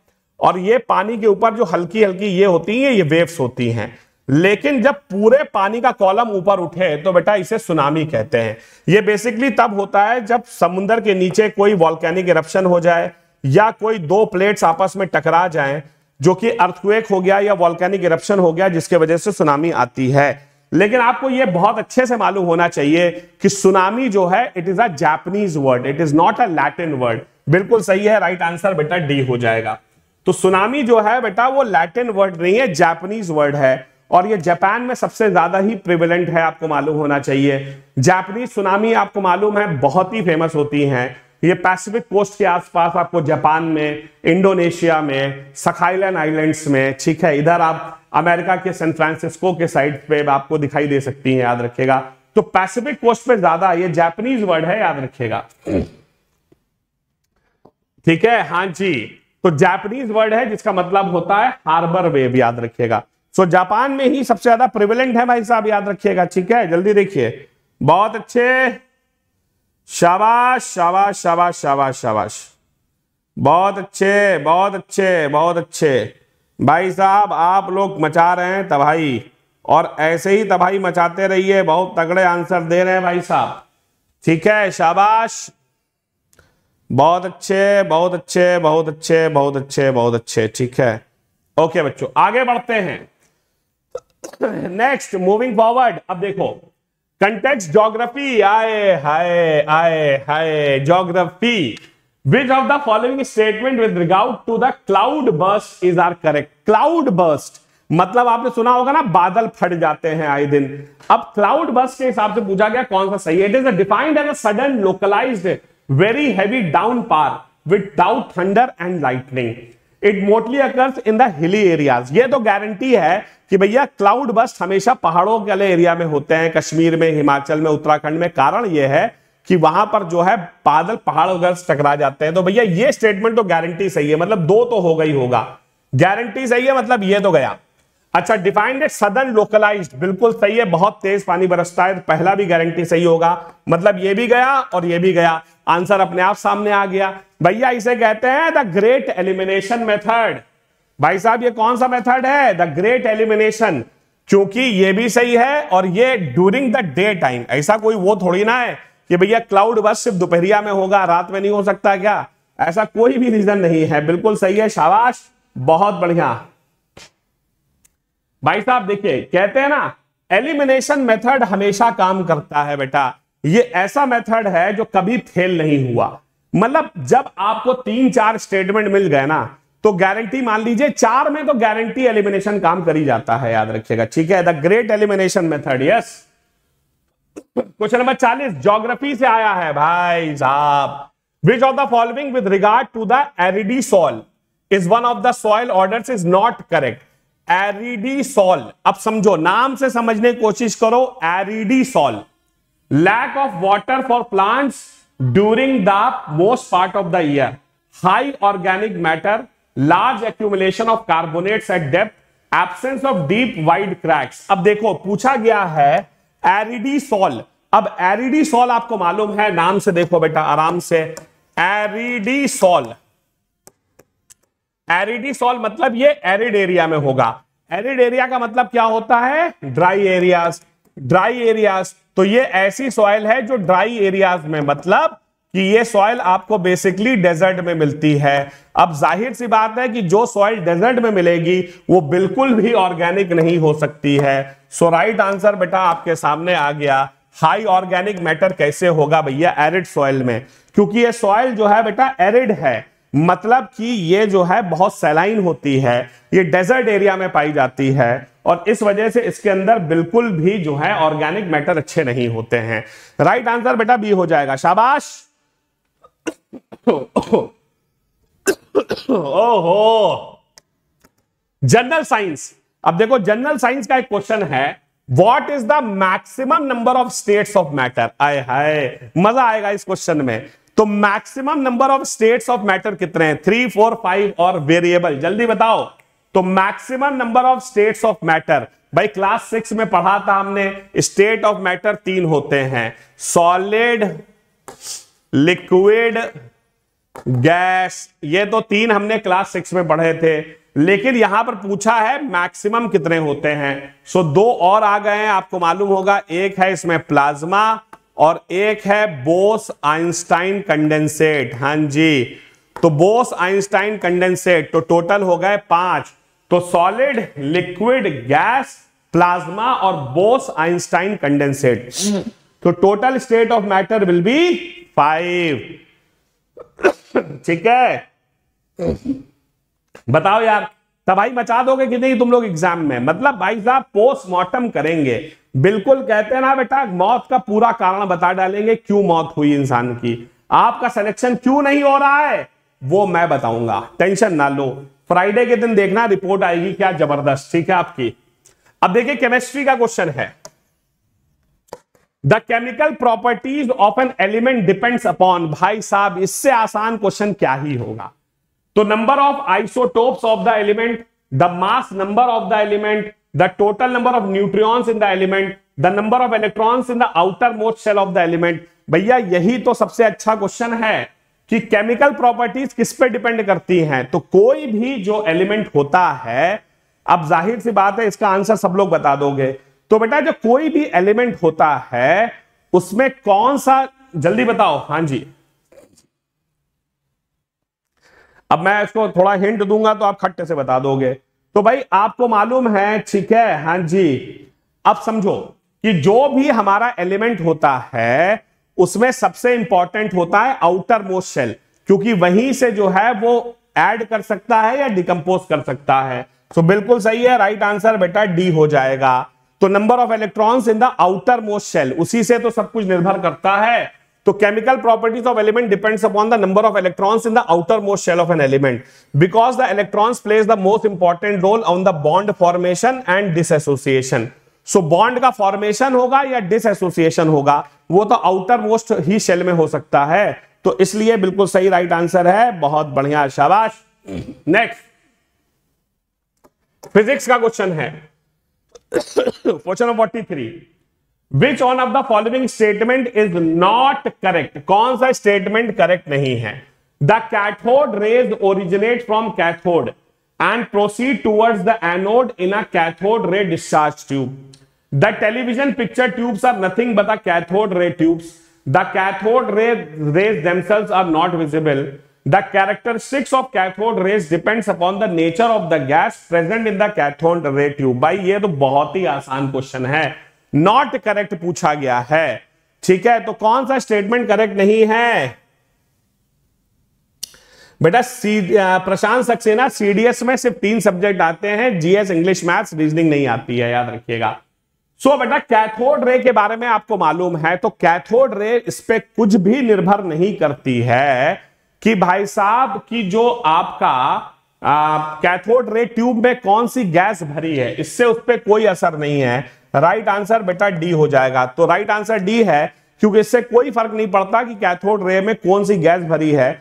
और ये पानी के ऊपर जो हल्की हल्की ये होती है ये वेव्स होती हैं लेकिन जब पूरे पानी का कॉलम ऊपर उठे तो बेटा इसे सुनामी कहते हैं ये बेसिकली तब होता है जब समुद्र के नीचे कोई वॉल्कैनिक इरप्शन हो जाए या कोई दो प्लेट्स आपस में टकरा जाए जो कि अर्थक्वेक हो गया या वॉल्कैनिक इरप्शन हो गया जिसके वजह से सुनामी आती है लेकिन आपको यह बहुत अच्छे से मालूम होना चाहिए कि सुनामी जो है it is a Japanese word it is not a Latin word बिल्कुल सही है राइट आंसर बेटा डी हो जाएगा तो सुनामी जो है बेटा वो लैटिन वर्ड नहीं है जापनीज वर्ड है और ये जापान में सबसे ज्यादा ही प्रिवेलेंट है आपको मालूम होना चाहिए जापानी सुनामी आपको मालूम है बहुत ही फेमस होती हैं ये पैसिफिक कोस्ट के आसपास आपको जापान में इंडोनेशिया में सखाइलैंड आइलैंड्स में ठीक है इधर आप अमेरिका के सैन फ्रांसिस्को के साइड पे आपको दिखाई दे सकती है याद रखेगा तो पैसिफिक कोस्ट पे ज्यादा ये जापानीज वर्ड है याद रखेगा ठीक है हां जी तो जापानीज वर्ड है जिसका मतलब होता है हार्बर वेव याद रखिएगा सो जापान में ही सबसे ज्यादा प्रिवेलेंट है भाई साहब याद रखिएगा ठीक है जल्दी देखिए बहुत अच्छे शाबाश शाबाश शाबाश शाबाश शाबाश बहुत अच्छे बहुत अच्छे बहुत अच्छे भाई साहब आप लोग मचा रहे हैं तबाही और ऐसे ही तबाही मचाते रहिए बहुत तगड़े आंसर दे रहे हैं भाई साहब ठीक है शाबाश बहुत अच्छे बहुत अच्छे बहुत अच्छे बहुत अच्छे बहुत अच्छे ठीक है ओके बच्चों आगे बढ़ते हैं नेक्स्ट मूविंग फॉरवर्ड अब देखो कंटेक्स जोग्राफी आए हाय आए हाय geography which of the following statement with regard to the cloud burst is are correct cloud burst मतलब आपने सुना होगा ना बादल फट जाते हैं आए दिन अब क्लाउड बस के हिसाब से पूछा गया कौन सा सही है it is defined as a sudden localised very heavy downpour doubt thunder and lightning it mostly occurs in the hilly areas ये तो गारंटी है कि भैया क्लाउड बस्ट हमेशा पहाड़ों वाले एरिया में होते हैं कश्मीर में हिमाचल में उत्तराखंड में कारण यह है कि वहां पर जो है बादल पहाड़ वगैरह टकरा जाते हैं तो भैया ये स्टेटमेंट तो गारंटी सही है मतलब दो तो होगा ही होगा गारंटी सही है मतलब ये तो गया अच्छा डिफाइंड इट सदन लोकलाइज बिल्कुल सही है बहुत तेज पानी बरसता है तो पहला भी गारंटी सही होगा मतलब ये भी गया और ये भी गया आंसर अपने आप सामने आ गया भैया इसे कहते हैं द ग्रेट एलिमिनेशन मेथड भाई साहब ये कौन सा मेथड है द ग्रेट एलिमिनेशन क्योंकि ये भी सही है और ये ड्यूरिंग द डे टाइम ऐसा कोई वो थोड़ी ना है कि भैया क्लाउड बस सिर्फ दोपहरिया में होगा रात में नहीं हो सकता क्या ऐसा कोई भी रीजन नहीं है बिल्कुल सही है शाबाश बहुत बढ़िया भाई साहब देखिए कहते हैं ना एलिमिनेशन मेथड हमेशा काम करता है बेटा ये ऐसा मेथड है जो कभी फेल नहीं हुआ मतलब जब आपको तीन चार स्टेटमेंट मिल गए ना तो गारंटी मान लीजिए चार में तो गारंटी एलिमिनेशन काम करी जाता है याद रखिएगा ठीक है the great elimination method yes question number चालीस ज्योग्राफी से आया है भाई साहब which of the following with regard to the aridisol is one of the soil order is not correct aridisol अब समझो नाम से समझने की कोशिश करो aridisol lack of water for plants during the most part of the year high organic matter large accumulation of carbonates at depth absence of deep wide cracks अब देखो पूछा गया है एरिडीसॉल अब एरिडीसॉल आपको मालूम है नाम से देखो बेटा आराम से एरिडीसॉल एरिडीसॉल मतलब ये एरिड एरिया में होगा एरिड एरिया का मतलब क्या होता है ड्राई एरियाज ड्राई एरियाज तो ये ऐसी सॉइल है जो ड्राई एरियाज में मतलब कि ये सॉइल आपको बेसिकली डेजर्ट में मिलती है अब जाहिर सी बात है कि जो सॉइल डेजर्ट में मिलेगी वो बिल्कुल भी ऑर्गेनिक नहीं हो सकती है सो राइट आंसर बेटा आपके सामने आ गया हाई ऑर्गेनिक मैटर कैसे होगा भैया एरिड सॉइल में क्योंकि ये सॉइल जो है बेटा एरिड है मतलब कि ये जो है बहुत सैलाइन होती है ये डेजर्ट एरिया में पाई जाती है और इस वजह से इसके अंदर बिल्कुल भी जो है ऑर्गेनिक मैटर अच्छे नहीं होते हैं राइट आंसर बेटा बी हो जाएगा शाबाश ओहो जनरल साइंस अब देखो जनरल साइंस का एक क्वेश्चन है what is the maximum number of states of matter आय हाय मजा आएगा इस क्वेश्चन में तो maximum number of states of matter कितने हैं थ्री फोर फाइव और वेरिएबल जल्दी बताओ तो maximum number of states of matter भाई क्लास सिक्स में पढ़ा था हमने स्टेट ऑफ मैटर तीन होते हैं सॉलिड लिक्विड गैस ये तो तीन हमने क्लास सिक्स में पढ़े थे लेकिन यहां पर पूछा है मैक्सिमम कितने होते हैं सो दो और आ गए हैं आपको मालूम होगा एक है इसमें प्लाज्मा और एक है बोस आइंस्टाइन कंडेंसेट हां जी तो बोस आइंस्टाइन कंडेंसेट तो टोटल हो गए पांच तो सॉलिड लिक्विड गैस प्लाज्मा और बोस आइंस्टाइन कंडेंसेट तो total state of matter will be five ठीक है बताओ यार तबाही मचा दोगे कि नहीं तुम लोग एग्जाम में मतलब भाई साहब पोस्टमार्टम करेंगे बिल्कुल कहते हैं ना बेटा मौत का पूरा कारण बता डालेंगे क्यों मौत हुई इंसान की आपका सिलेक्शन क्यों नहीं हो रहा है वो मैं बताऊंगा टेंशन ना लो फ्राइडे के दिन देखना रिपोर्ट आएगी क्या जबरदस्त ठीक है आपकी अब देखिए केमिस्ट्री का क्वेश्चन है the chemical properties of an element depends upon भाई साहब इससे आसान क्वेश्चन क्या ही होगा तो number of isotopes of the element the mass number of the element total number of of in the element the number of electrons in the outermost shell of the element भैया यही तो सबसे अच्छा question है कि chemical properties किस पे depend करती हैं तो कोई भी जो एलिमेंट होता है अब जाहिर सी बात है इसका आंसर सब लोग बता दोगे तो बेटा जो कोई भी एलिमेंट होता है उसमें कौन सा जल्दी बताओ हां जी अब मैं इसको थोड़ा हिंट दूंगा तो आप खट्टे से बता दोगे तो भाई आपको मालूम है ठीक है हाँ जी अब समझो कि जो भी हमारा एलिमेंट होता है उसमें सबसे इंपॉर्टेंट होता है आउटर मोस्ट शेल क्योंकि वहीं से जो है वो ऐड कर सकता है या डिकम्पोज कर सकता है सो तो बिल्कुल सही है राइट आंसर बेटा डी हो जाएगा तो number of electrons in the outermost shell उसी से तो सब कुछ निर्भर करता है तो chemical properties of element depends upon the number of electrons in the outermost shell of an element because the electrons plays the most important role on the bond formation and dissociation so bond का formation होगा या dissociation होगा वो तो outer most ही shell में हो सकता है तो इसलिए बिल्कुल सही राइट आंसर है बहुत बढ़िया शाबाश नेक्स्ट फिजिक्स का क्वेश्चन है question number forty three which one of the following statement is not correct कौन सा स्टेटमेंट करेक्ट नहीं है the cathode rays originate from cathode and proceed towards the anode in a cathode ray discharge tube the television picture tubes are nothing but a cathode ray tubes the cathode ray rays themselves are not visible the characteristics of cathode rays depends upon the nature of the gas present in the cathode ray tube भाई ये तो बहुत ही आसान question है not correct पूछा गया है ठीक है तो कौन सा स्टेटमेंट करेक्ट नहीं है बेटा प्रशांत सक्सेना सीडीएस में सिर्फ तीन सब्जेक्ट आते हैं जीएस इंग्लिश मैथ्स रीजनिंग नहीं आती है याद रखिएगा सो so, बेटा कैथोड रे के बारे में आपको मालूम है तो कैथोड रे इस पर कुछ भी निर्भर नहीं करती है कि भाई साहब की जो आपका कैथोड रे ट्यूब में कौन सी गैस भरी है इससे उस पर कोई असर नहीं है राइट आंसर बेटा डी हो जाएगा तो राइट आंसर डी है क्योंकि इससे कोई फर्क नहीं पड़ता कि कैथोड रे में कौन सी गैस भरी है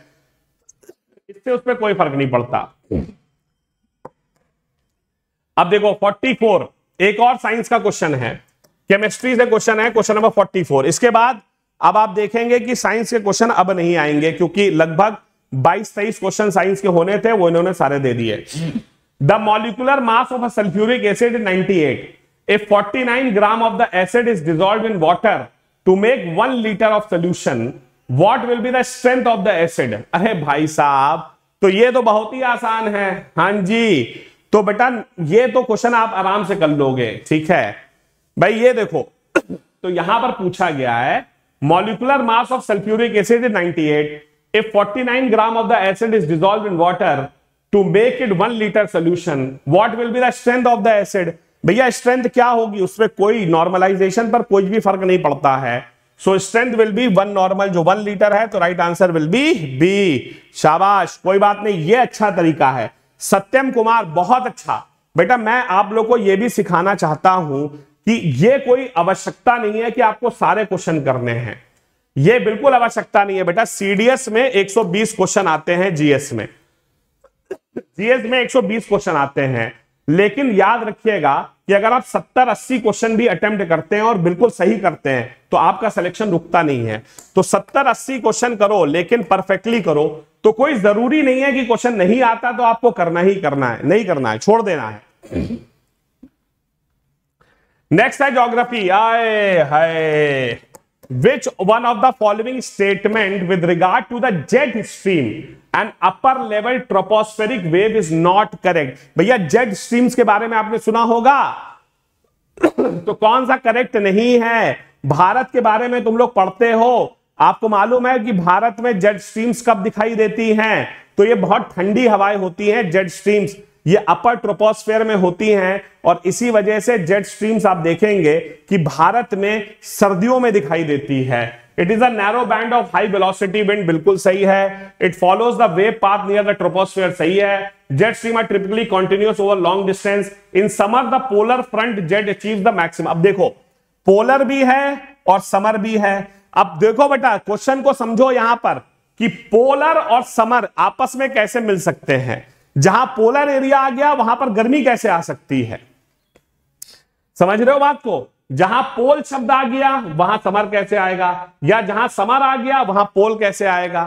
इससे उस पर कोई फर्क नहीं पड़ता अब देखो 44 एक और साइंस का क्वेश्चन है केमिस्ट्री से क्वेश्चन है क्वेश्चन नंबर 44 इसके बाद अब आप देखेंगे कि साइंस के क्वेश्चन अब नहीं आएंगे क्योंकि लगभग 22 तेईस क्वेश्चन साइंस के होने थे वो इन्होंने सारे दे दिए the molecular mass of a sulphuric acid 98 if 49 gram of the acid is dissolved in water to make 1 liter of solution what will be the strength of the acid अरे भाई साहब तो ये तो बहुत ही आसान है हाँ जी तो बेटा ये तो क्वेश्चन आप आराम से कर लोगे ठीक है भाई ये देखो तो यहां पर पूछा गया है molecular mass of sulphuric acid is 98 if 49 gram of the acid is dissolve in water to make it one litre solution what will be the strength of the acid भैया स्ट्रेंथ क्या होगी उसमें कोई नॉर्मलाइजेशन पर कोई भी फर्क नहीं पड़ता है so strength will be one normal जो वन लीटर है तो right answer will be B शाबाश कोई बात नहीं ये अच्छा तरीका है सत्यम कुमार बहुत अच्छा बेटा मैं आप लोग को यह भी सिखाना चाहता हूं कि ये कोई आवश्यकता नहीं है कि आपको सारे क्वेश्चन करने हैं ये बिल्कुल आवश्यकता नहीं है बेटा सीडीएस में 120 क्वेश्चन आते हैं जीएस में जीएस में 120 क्वेश्चन आते हैं लेकिन याद रखिएगा कि अगर आप 70-80 क्वेश्चन भी अटेम्प्ट करते हैं और बिल्कुल सही करते हैं तो आपका सिलेक्शन रुकता नहीं है तो 70-80 क्वेश्चन करो लेकिन परफेक्टली करो तो कोई जरूरी नहीं है कि क्वेश्चन नहीं आता तो आपको करना ही करना है नहीं करना है छोड़ देना है नेक्स्ट है ज्योग्राफी आए हाय which one of the following statement with regard to the jet stream and upper level tropospheric wave is not correct भैया जेट स्ट्रीम्स के बारे में आपने सुना होगा तो कौन सा करेक्ट नहीं है भारत के बारे में तुम लोग पढ़ते हो आपको मालूम है कि भारत में जेट स्ट्रीम्स कब दिखाई देती हैं तो ये बहुत ठंडी हवाएं होती हैं जेट स्ट्रीम्स ये अपर ट्रोपोस्फेयर में होती हैं और इसी वजह से जेट स्ट्रीम्स आप देखेंगे कि भारत में सर्दियों में दिखाई देती है it is narrow band of high velocity wind बिल्कुल सही है it follows the way path near the troposphere सही है jet stream are typically continuous over long distance in summer the polar front jet achieve the maximum अब देखो polar भी है और समर भी है अब देखो बेटा क्वेश्चन को समझो यहां पर कि पोलर और समर आपस में कैसे मिल सकते हैं जहां पोलर एरिया आ गया वहां पर गर्मी कैसे आ सकती है समझ रहे हो बात को जहां पोल शब्द आ गया वहां समर कैसे आएगा या जहां समर आ गया वहां पोल कैसे आएगा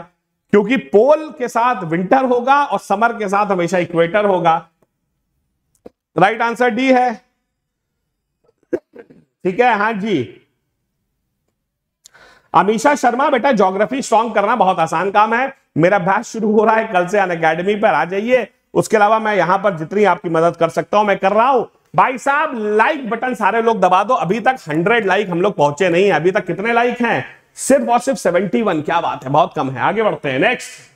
क्योंकि पोल के साथ विंटर होगा और समर के साथ हमेशा इक्वेटर होगा राइट आंसर डी है ठीक है हाँ जी अमीशा शर्मा बेटा ज्योग्राफी स्ट्रॉन्ग करना बहुत आसान काम है मेरा अभ्यास शुरू हो रहा है कल से अन अकेडमी पर आ जाइए उसके अलावा मैं यहां पर जितनी आपकी मदद कर सकता हूं मैं कर रहा हूं भाई साहब लाइक बटन सारे लोग दबा दो अभी तक हंड्रेड लाइक हम लोग पहुंचे नहीं है अभी तक कितने लाइक हैं सिर्फ और सिर्फ सेवेंटी क्या बात है बहुत कम है आगे बढ़ते हैं नेक्स्ट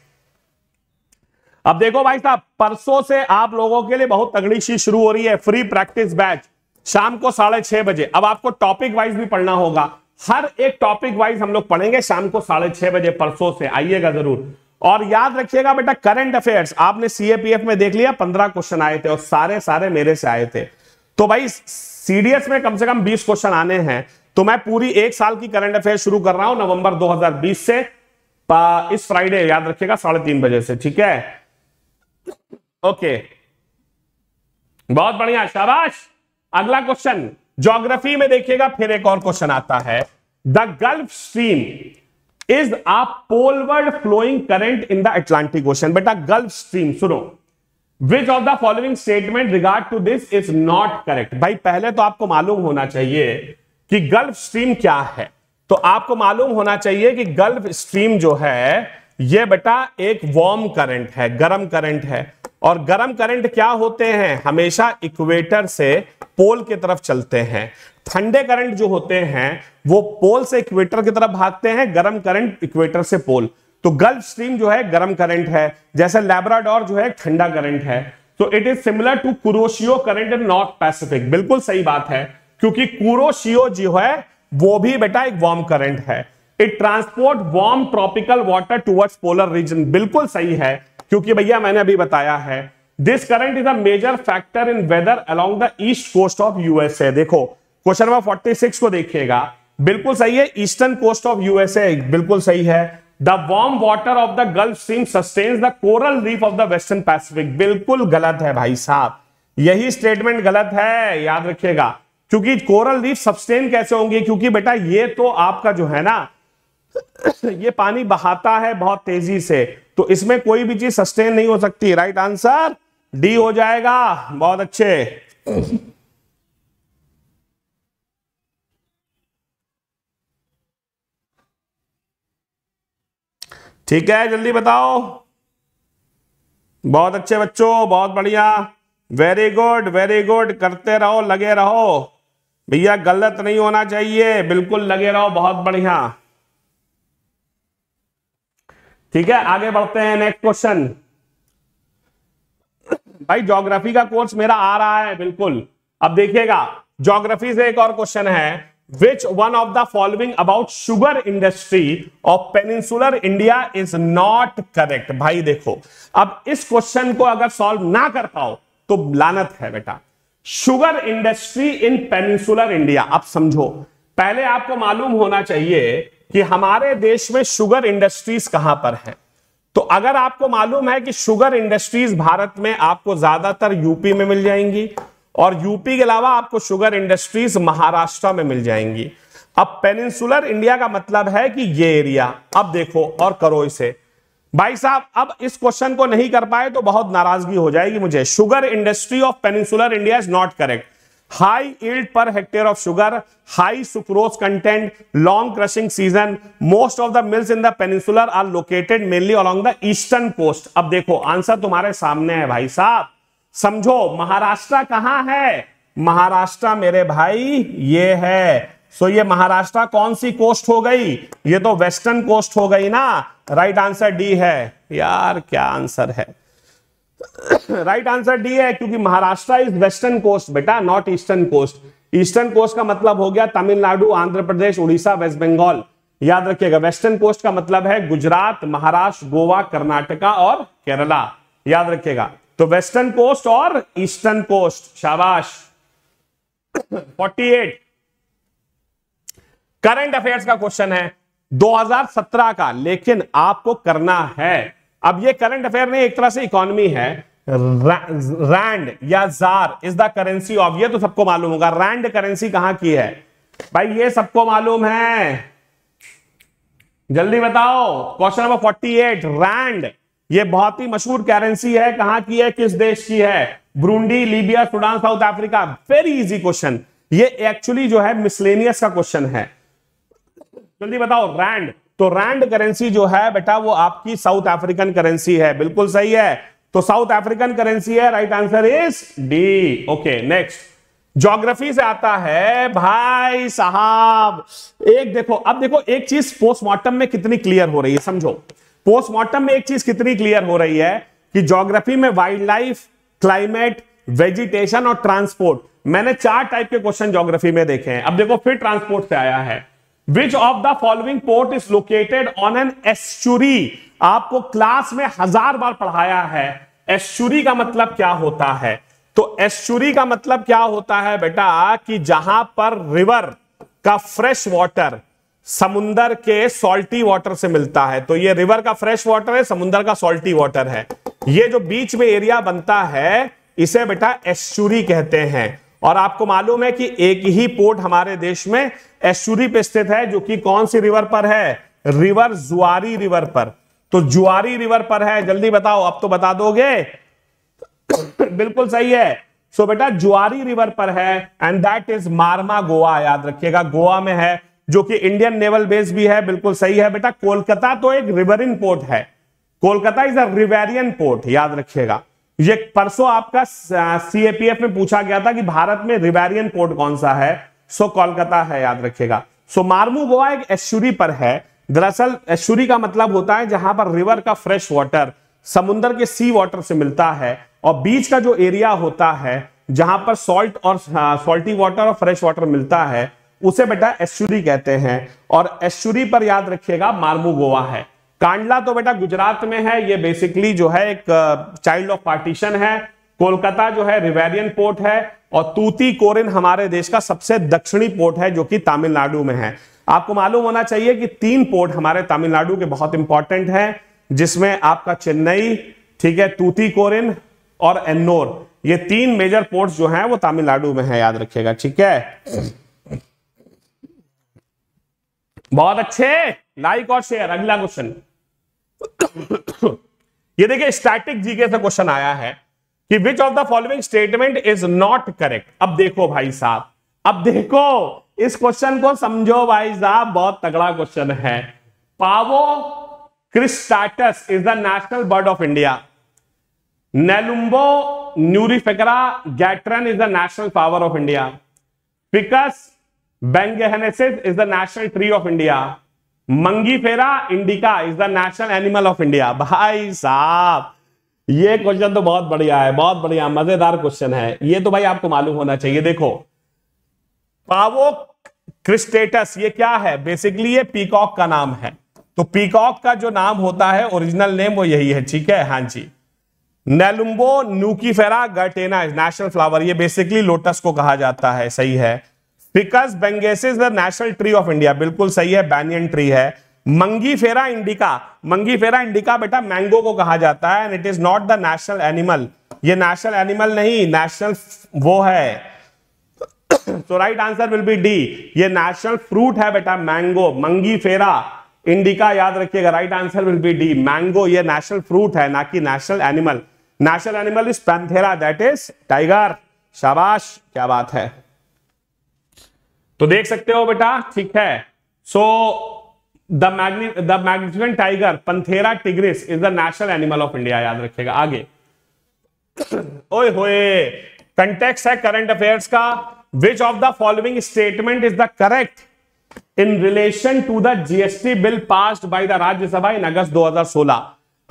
अब देखो भाई साहब परसों से आप लोगों के लिए बहुत तगड़ी चीज शुरू हो रही है फ्री प्रैक्टिस बैच शाम को साढ़े छह बजे अब आपको टॉपिक वाइज भी पढ़ना होगा हर एक टॉपिक वाइज हम लोग पढ़ेंगे शाम को साढ़े छह बजे परसों से आइएगा जरूर और याद रखिएगा बेटा करंट अफेयर्स आपने सीएपीएफ में देख लिया पंद्रह क्वेश्चन आए थे और सारे सारे मेरे से आए थे तो भाई सीडीएस में कम से कम बीस क्वेश्चन आने हैं तो मैं पूरी एक साल की करंट अफेयर शुरू कर रहा हूं नवंबर 2020 से इस फ्राइडे याद रखिएगा साढ़े तीन बजे से ठीक है ओके बहुत बढ़िया शाबाश अगला क्वेश्चन ज्योग्राफी में देखिएगा फिर एक और क्वेश्चन आता है the Gulf Stream is a poleward flowing current in the Atlantic Ocean बेटा गल्फ स्ट्रीम सुनो which of the following statement regard to this is not correct भाई पहले तो आपको मालूम होना चाहिए कि गल्फ स्ट्रीम क्या है तो आपको मालूम होना चाहिए कि गल्फ स्ट्रीम जो है ये बेटा एक वार्म करंट है गर्म करंट है और गर्म करंट क्या होते हैं हमेशा इक्वेटर से पोल की तरफ चलते हैं ठंडे करंट जो होते हैं वो पोल से इक्वेटर की तरफ भागते हैं गर्म करंट इक्वेटर से पोल तो गल्फ स्ट्रीम जो है गर्म करंट है जैसे लेब्राडोर जो है ठंडा करंट है तो it is similar to Kuroshio current in North Pacific बिल्कुल सही बात है क्योंकि कुरोशियो जो है वो भी बेटा एक वार्म करंट है it transport warm tropical water towards polar region बिल्कुल सही है क्योंकि भैया मैंने अभी बताया है this current is a major factor in weather along the east coast of USA देखो क्वेश्चन नंबर फोर्टी सिक्स को देखिएगा बिल्कुल सही है ईस्टर्न कोस्ट ऑफ यूएसए बिल्कुल सही है the warm water of the Gulf Stream sustains the coral reef of the western Pacific बिल्कुल गलत है भाई साहब यही स्टेटमेंट गलत है याद रखिएगा क्योंकि कोरल रीफ सस्टेन कैसे होंगे क्योंकि बेटा ये तो आपका जो है ना ये पानी बहाता है बहुत तेजी से तो इसमें कोई भी चीज सस्टेन नहीं हो सकती राइट आंसर डी हो जाएगा बहुत अच्छे ठीक है जल्दी बताओ बहुत अच्छे बच्चों बहुत बढ़िया वेरी गुड वेरी गुड करते रहो लगे रहो भैया गलत नहीं होना चाहिए बिल्कुल लगे रहो बहुत बढ़िया ठीक है आगे बढ़ते हैं नेक्स्ट क्वेश्चन भाई ज्योग्राफी का कोर्स मेरा आ रहा है बिल्कुल अब देखिएगा ज्योग्राफी से एक और क्वेश्चन है which one of the following about sugar industry of peninsular India is not correct भाई देखो अब इस क्वेश्चन को अगर सॉल्व ना कर पाओ तो लानत है बेटा sugar industry in peninsular India आप समझो पहले आपको मालूम होना चाहिए कि हमारे देश में शुगर इंडस्ट्रीज कहां पर है तो अगर आपको मालूम है कि शुगर इंडस्ट्रीज भारत में आपको ज्यादातर यूपी में मिल जाएंगी और यूपी के अलावा आपको शुगर इंडस्ट्रीज महाराष्ट्र में मिल जाएंगी अब पेनिनसुलर इंडिया का मतलब है कि ये एरिया अब देखो और करो इसे भाई साहब अब इस क्वेश्चन को नहीं कर पाए तो बहुत नाराजगी हो जाएगी मुझे sugar industry of peninsular India is not correct high yield per hectare of sugar high sucrose content long crushing season most of the mills in the peninsular are located mainly along the eastern coast अब देखो answer तुम्हारे सामने है भाई साहब समझो महाराष्ट्र कहां है महाराष्ट्र मेरे भाई ये है सो ये महाराष्ट्र कौन सी कोस्ट हो गई ये तो वेस्टर्न कोस्ट हो गई ना राइट आंसर डी है यार क्या आंसर है राइट आंसर डी है क्योंकि महाराष्ट्र इज वेस्टर्न कोस्ट बेटा not eastern coast eastern coast का मतलब हो गया तमिलनाडु आंध्र प्रदेश उड़ीसा वेस्ट बंगाल याद रखिएगा वेस्टर्न कोस्ट का मतलब है गुजरात महाराष्ट्र गोवा कर्नाटका और केरला याद रखिएगा तो वेस्टर्न कोस्ट और ईस्टर्न कोस्ट शाबाश 48 करंट अफेयर्स का क्वेश्चन है 2017 का लेकिन आपको करना है अब ये करंट अफेयर नहीं एक तरह से इकोनॉमी है रैंड या ZAR is the currency of ये तो सबको मालूम होगा रैंड करेंसी कहां की है भाई ये सबको मालूम है जल्दी बताओ क्वेश्चन नंबर 48 रैंड ये बहुत ही मशहूर करेंसी है कहां की है किस देश की है Burundi Libya Sudan South Africa very easy question ये एक्चुअली जो है मिसलेनियस का क्वेश्चन है जल्दी बताओ रैंड तो रैंड करेंसी जो है बेटा वो आपकी साउथ अफ्रीकन करेंसी है बिल्कुल सही है तो साउथ अफ्रीकन करेंसी है right answer is D okay next geography से आता है भाई साहब एक देखो अब देखो एक चीज पोस्टमार्टम में कितनी क्लियर हो रही है समझो पोस्टमार्टम में एक चीज कितनी क्लियर हो रही है कि ज्योग्राफी में वाइल्ड लाइफ क्लाइमेट वेजिटेशन और ट्रांसपोर्ट मैंने चार टाइप के क्वेश्चन ज्योग्राफी में देखे हैं अब देखो फिर ट्रांसपोर्ट से आया है which of the following port is located on an estuary आपको क्लास में हजार बार पढ़ाया है एस्चुरी का मतलब क्या होता है तो एस्चुरी का मतलब क्या होता है बेटा कि जहां पर रिवर का फ्रेश वॉटर समुंदर के सॉल्टी वाटर से मिलता है तो ये रिवर का फ्रेश वाटर है समुंदर का सॉल्टी वाटर है ये जो बीच में एरिया बनता है इसे बेटा एश्चुरी कहते हैं और आपको मालूम है कि एक ही पोर्ट हमारे देश में एश्चुरी पे स्थित है जो कि कौन सी रिवर पर है रिवर जुआरी रिवर पर तो जुआरी रिवर पर है जल्दी बताओ अब तो बता दोगे बिल्कुल सही है सो बेटा जुआरी रिवर पर है and that is Marmagao याद रखिएगा गोवा में है जो कि इंडियन नेवल बेस भी है बिल्कुल सही है बेटा कोलकाता तो एक रिवरिन पोर्ट है Kolkata is a riverine port याद रखिएगा ये परसों आपका सीएपीएफ में पूछा गया था कि भारत में रिवेरियन पोर्ट कौन सा है सो कोलकाता है याद रखिएगा सो मार्मू गोवा एक एश्यूरी पर है दरअसल एश्यूरी का मतलब होता है जहां पर रिवर का फ्रेश वाटर समुन्द्र के सी वाटर से मिलता है और बीच का जो एरिया होता है जहां पर सॉल्ट और सॉल्टी वाटर और फ्रेश वाटर मिलता है उसे बेटा एश्यूरी कहते हैं और एश्यूरी पर याद रखिएगा मार्मू गोवा है कांडला तो बेटा गुजरात में है ये बेसिकली जो है एक चाइल्ड ऑफ पार्टीशन है कोलकाता जो है रिवेरियन पोर्ट है और तूती कोरिन हमारे देश का सबसे दक्षिणी पोर्ट है जो कि तमिलनाडु में है आपको मालूम होना चाहिए कि तीन पोर्ट हमारे तमिलनाडु के बहुत इंपॉर्टेंट हैं जिसमें आपका चेन्नई ठीक है तूती कोरिन और एन्नोर ये तीन मेजर पोर्ट्स जो हैं वो तमिलनाडु में है याद रखिएगा ठीक है बहुत अच्छे लाइक और शेयर अगला क्वेश्चन ये देखिए स्टैटिक जीके से क्वेश्चन आया है कि which of the following statement is not correct अब देखो भाई साहब अब देखो इस क्वेश्चन को समझो भाई साहब बहुत तगड़ा क्वेश्चन है Pavo cristatus is the national bird of India Nelumbo nucifera Gaertn is the national flower of India Ficus Bangyahanesis tree of India Mangifera indica is the national animal of India भाई साहब ये question तो बहुत बढ़िया है बहुत बढ़िया मजेदार क्वेश्चन है ये तो भाई आपको मालूम होना चाहिए देखो पावो क्रिस्टेटस ये क्या है बेसिकली ये पीकॉक का नाम है तो पीकॉक का जो नाम होता है ओरिजिनल नेम वो यही है ठीक है हाँ जी Nelumbo nucifera Gaertn national flower ये बेसिकली लोटस को कहा जाता है सही है because benghalensis is the national tree of India बिल्कुल सही है बैनियन ट्री है मंगी फेरा इंडिका मंगी फेरा इंडिका बेटा मैंगो को कहा जाता है and it is not the national animal ये नेशनल एनिमल नहीं नेशनल वो है तो right answer will be D ये नेशनल फ्रूट है बेटा मैंगो मंगी फेरा इंडिका याद रखिएगा right answer will be D mango ये नेशनल फ्रूट है ना कि national animal national animal is Panthera that is tiger शाबाश क्या बात है तो देख सकते हो बेटा ठीक है so the magni the magnificent tiger Panthera tigris is the national animal of India याद रखेगा आगे ओए होए कंटेक्स है करंट अफेयर्स का which of the following statement is the correct in relation to the GST bill pass by the Rajya Sabha in August 2016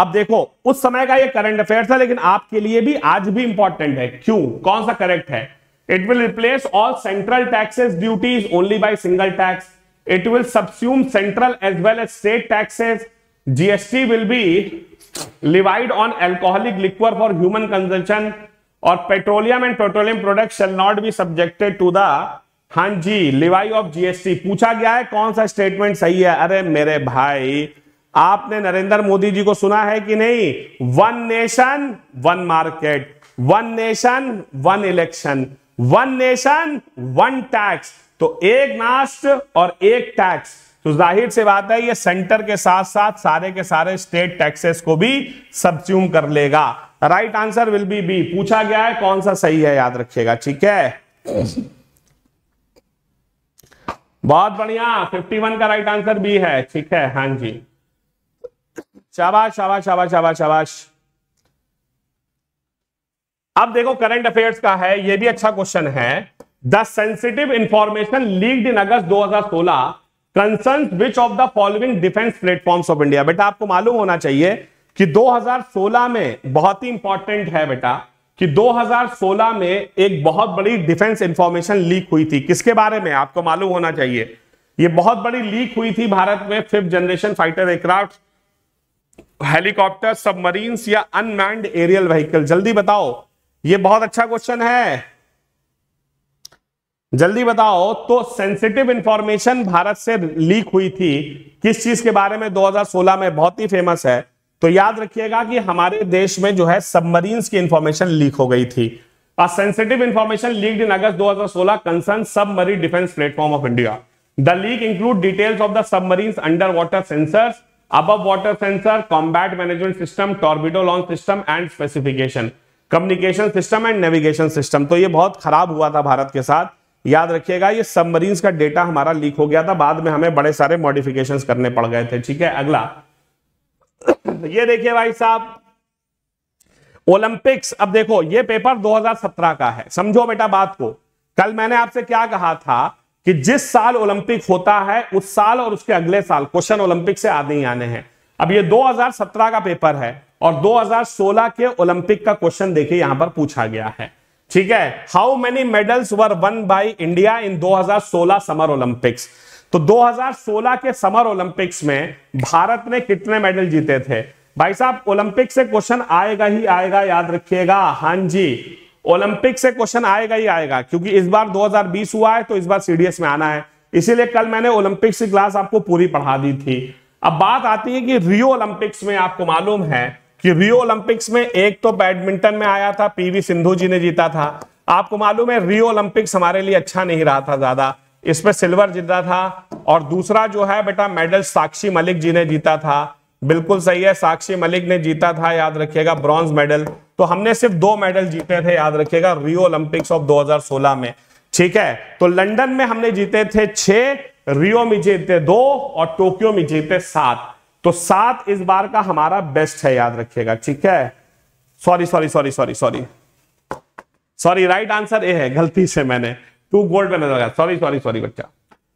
अब देखो उस समय का ये करंट अफेयर था लेकिन आपके लिए भी आज भी इंपॉर्टेंट है क्यों कौन सा करेक्ट है It will replace all central taxes duties only by single tax. It will subsume central as well as state taxes. GST will be levied on alcoholic liquor for human consumption or petroleum and petroleum products shall not be subjected to the हाँ जी Levi of GST पूछा गया है कौन सा statement सही है अरे मेरे भाई आपने नरेंद्र मोदी जी को सुना है कि नहीं one nation one market one nation one election one nation one tax तो एक राष्ट्र और एक टैक्स तो जाहिर से बात है ये सेंटर के साथ साथ सारे के सारे स्टेट टैक्सेस को भी सब्स्यूम कर लेगा right answer will be B पूछा गया है कौन सा सही है याद रखिएगा ठीक है बहुत बढ़िया 51 का राइट आंसर बी है ठीक है हां जी शाबाश शाबाश शाबाश शाबाश शाबाश अब देखो करंट अफेयर्स का है ये भी अच्छा क्वेश्चन है the sensitive information leaked in August 2016 concern which of the following defence platform of India बेटा आपको मालूम होना चाहिए कि 2016 में बहुत ही इंपॉर्टेंट है बेटा कि 2016 में एक बहुत बड़ी डिफेंस इंफॉर्मेशन लीक हुई थी किसके बारे में आपको मालूम होना चाहिए यह बहुत बड़ी लीक हुई थी भारत में fifth generation fighter aircraft helicopter submarines या अनमैंड एरियल व्हीकल जल्दी बताओ ये बहुत अच्छा क्वेश्चन है जल्दी बताओ तो सेंसिटिव इंफॉर्मेशन भारत से लीक हुई थी किस चीज के बारे में 2016 में बहुत ही फेमस है तो याद रखिएगा कि हमारे देश में जो है सबमरीन्स की इंफॉर्मेशन लीक हो गई थी और sensitive information leak in August 2016 concern submarine defence platform of India the leak include details of the submarines underwater sensor अब water sensor combat management system torpedo launch system and specification communication system and navigation system तो ये बहुत खराब हुआ था भारत के साथ याद रखिएगा ये सबमरीन का डेटा हमारा लीक हो गया था बाद में हमें बड़े सारे मॉडिफिकेशंस करने पड़ गए थे ठीक है अगला ये देखिए भाई साहब ओलंपिक्स अब देखो ये पेपर 2017 का है समझो बेटा बात को कल मैंने आपसे क्या कहा था कि जिस साल ओलंपिक होता है उस साल और उसके अगले साल क्वेश्चन ओलंपिक से आने ही आने हैं अब ये 2017 का पेपर है और 2016 के ओलंपिक का क्वेश्चन देखिए यहां पर पूछा गया है ठीक है how many medals were won by India in 2016 summer Olympics तो 2016 के समर ओलंपिक्स में भारत ने कितने मेडल जीते थे भाई साहब ओलंपिक से क्वेश्चन आएगा ही आएगा याद रखिएगा हां जी ओलंपिक से क्वेश्चन आएगा ही आएगा क्योंकि इस बार 2020 हुआ है तो इस बार सीडीएस में आना है इसीलिए कल मैंने ओलंपिक्स की क्लास आपको पूरी पढ़ा दी थी अब बात आती है कि रियो ओलंपिक्स में आपको मालूम है कि रियो ओलंपिक्स में एक तो बैडमिंटन में आया था पीवी सिंधु जी ने जीता था आपको मालूम है रियो ओलंपिक्स हमारे लिए अच्छा नहीं रहा था ज्यादा इसमें सिल्वर जीता था और दूसरा जो है बेटा मेडल साक्षी मलिक जी ने जीता था बिल्कुल सही है साक्षी मलिक ने जीता था याद रखिएगा ब्रॉन्ज मेडल तो हमने सिर्फ दो मेडल जीते थे याद रखिएगा रियो ओलंपिक्स ऑफ 2016 में ठीक है तो लंदन में हमने जीते थे छ रियो में जीते दो और टोक्यो में जीते सात तो सात इस बार का हमारा बेस्ट है याद रखिएगा ठीक है sorry sorry sorry sorry sorry sorry right answer A है गलती से मैंने टू गोल्ड में लगा सॉरी सॉरी सॉरी बच्चा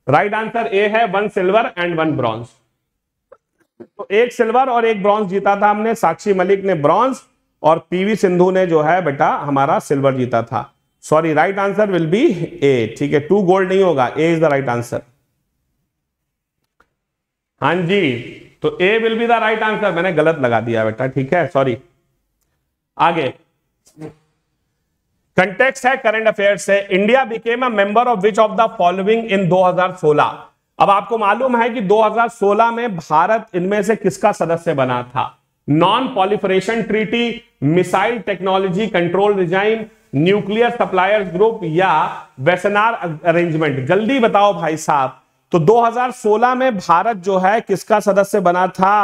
राइट आंसर ए है one silver and one bronze तो एक सिल्वर और एक ब्रॉन्ज जीता था हमने साक्षी मलिक ने ब्रॉन्ज और पीवी सिंधु ने जो है बेटा हमारा सिल्वर जीता था sorry right answer will be A ठीक है टू गोल्ड नहीं होगा A is the right answer हां जी तो A will be the right answer मैंने गलत लगा दिया बेटा ठीक है सॉरी आगे कंटेक्स्ट है करंट अफेयर से India became a member of which of the following in 2016 अब आपको मालूम है कि 2016 में भारत इनमें से किसका सदस्य बना था non proliferation treaty missile technology control regime nuclear suppliers group या वेसनार अरेंजमेंट जल्दी बताओ भाई साहब तो 2016 में भारत जो है किसका सदस्य बना था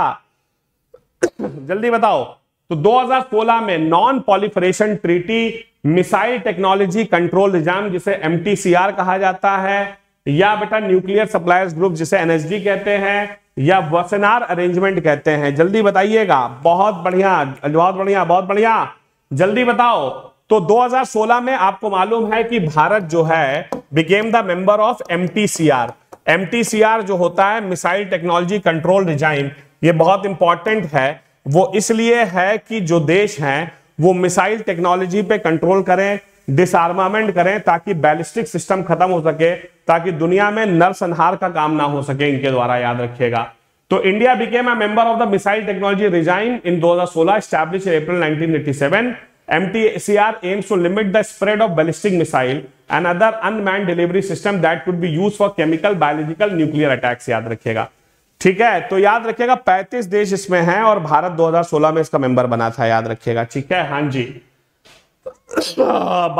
जल्दी बताओ तो 2016 में non proliferation treaty missile technology control regime जिसे एम कहा जाता है या बेटा न्यूक्लियर सप्लायर्स ग्रुप जिसे एनएसजी कहते हैं या वसनार अरेंजमेंट कहते हैं जल्दी बताइएगा बहुत बढ़िया बहुत बढ़िया बहुत बढ़िया जल्दी बताओ तो 2016 में आपको मालूम है कि भारत जो है became the member of M M जो होता है मिसाइल टेक्नोलॉजी कंट्रोल डिजाइन ये बहुत इंपॉर्टेंट है वो इसलिए है कि जो देश हैं वो मिसाइल टेक्नोलॉजी पे कंट्रोल करें डिसमेंट करें ताकि बैलिस्टिक सिस्टम खत्म हो सके ताकि दुनिया में नरसंहार का काम ना हो सके इनके द्वारा याद रखिएगा तो India became a member of the missile technology regime in 2016 establish April 1987 MTCR aims to limit the spread of ballistic missile and other unmanned delivery system that could be used for chemical, biological, nuclear attacks याद रखिएगा ठीक है तो याद रखिएगा 35 देश इसमें हैं और भारत 2016 में इसका मेंबर बना था याद रखिएगा ठीक है हाँ जी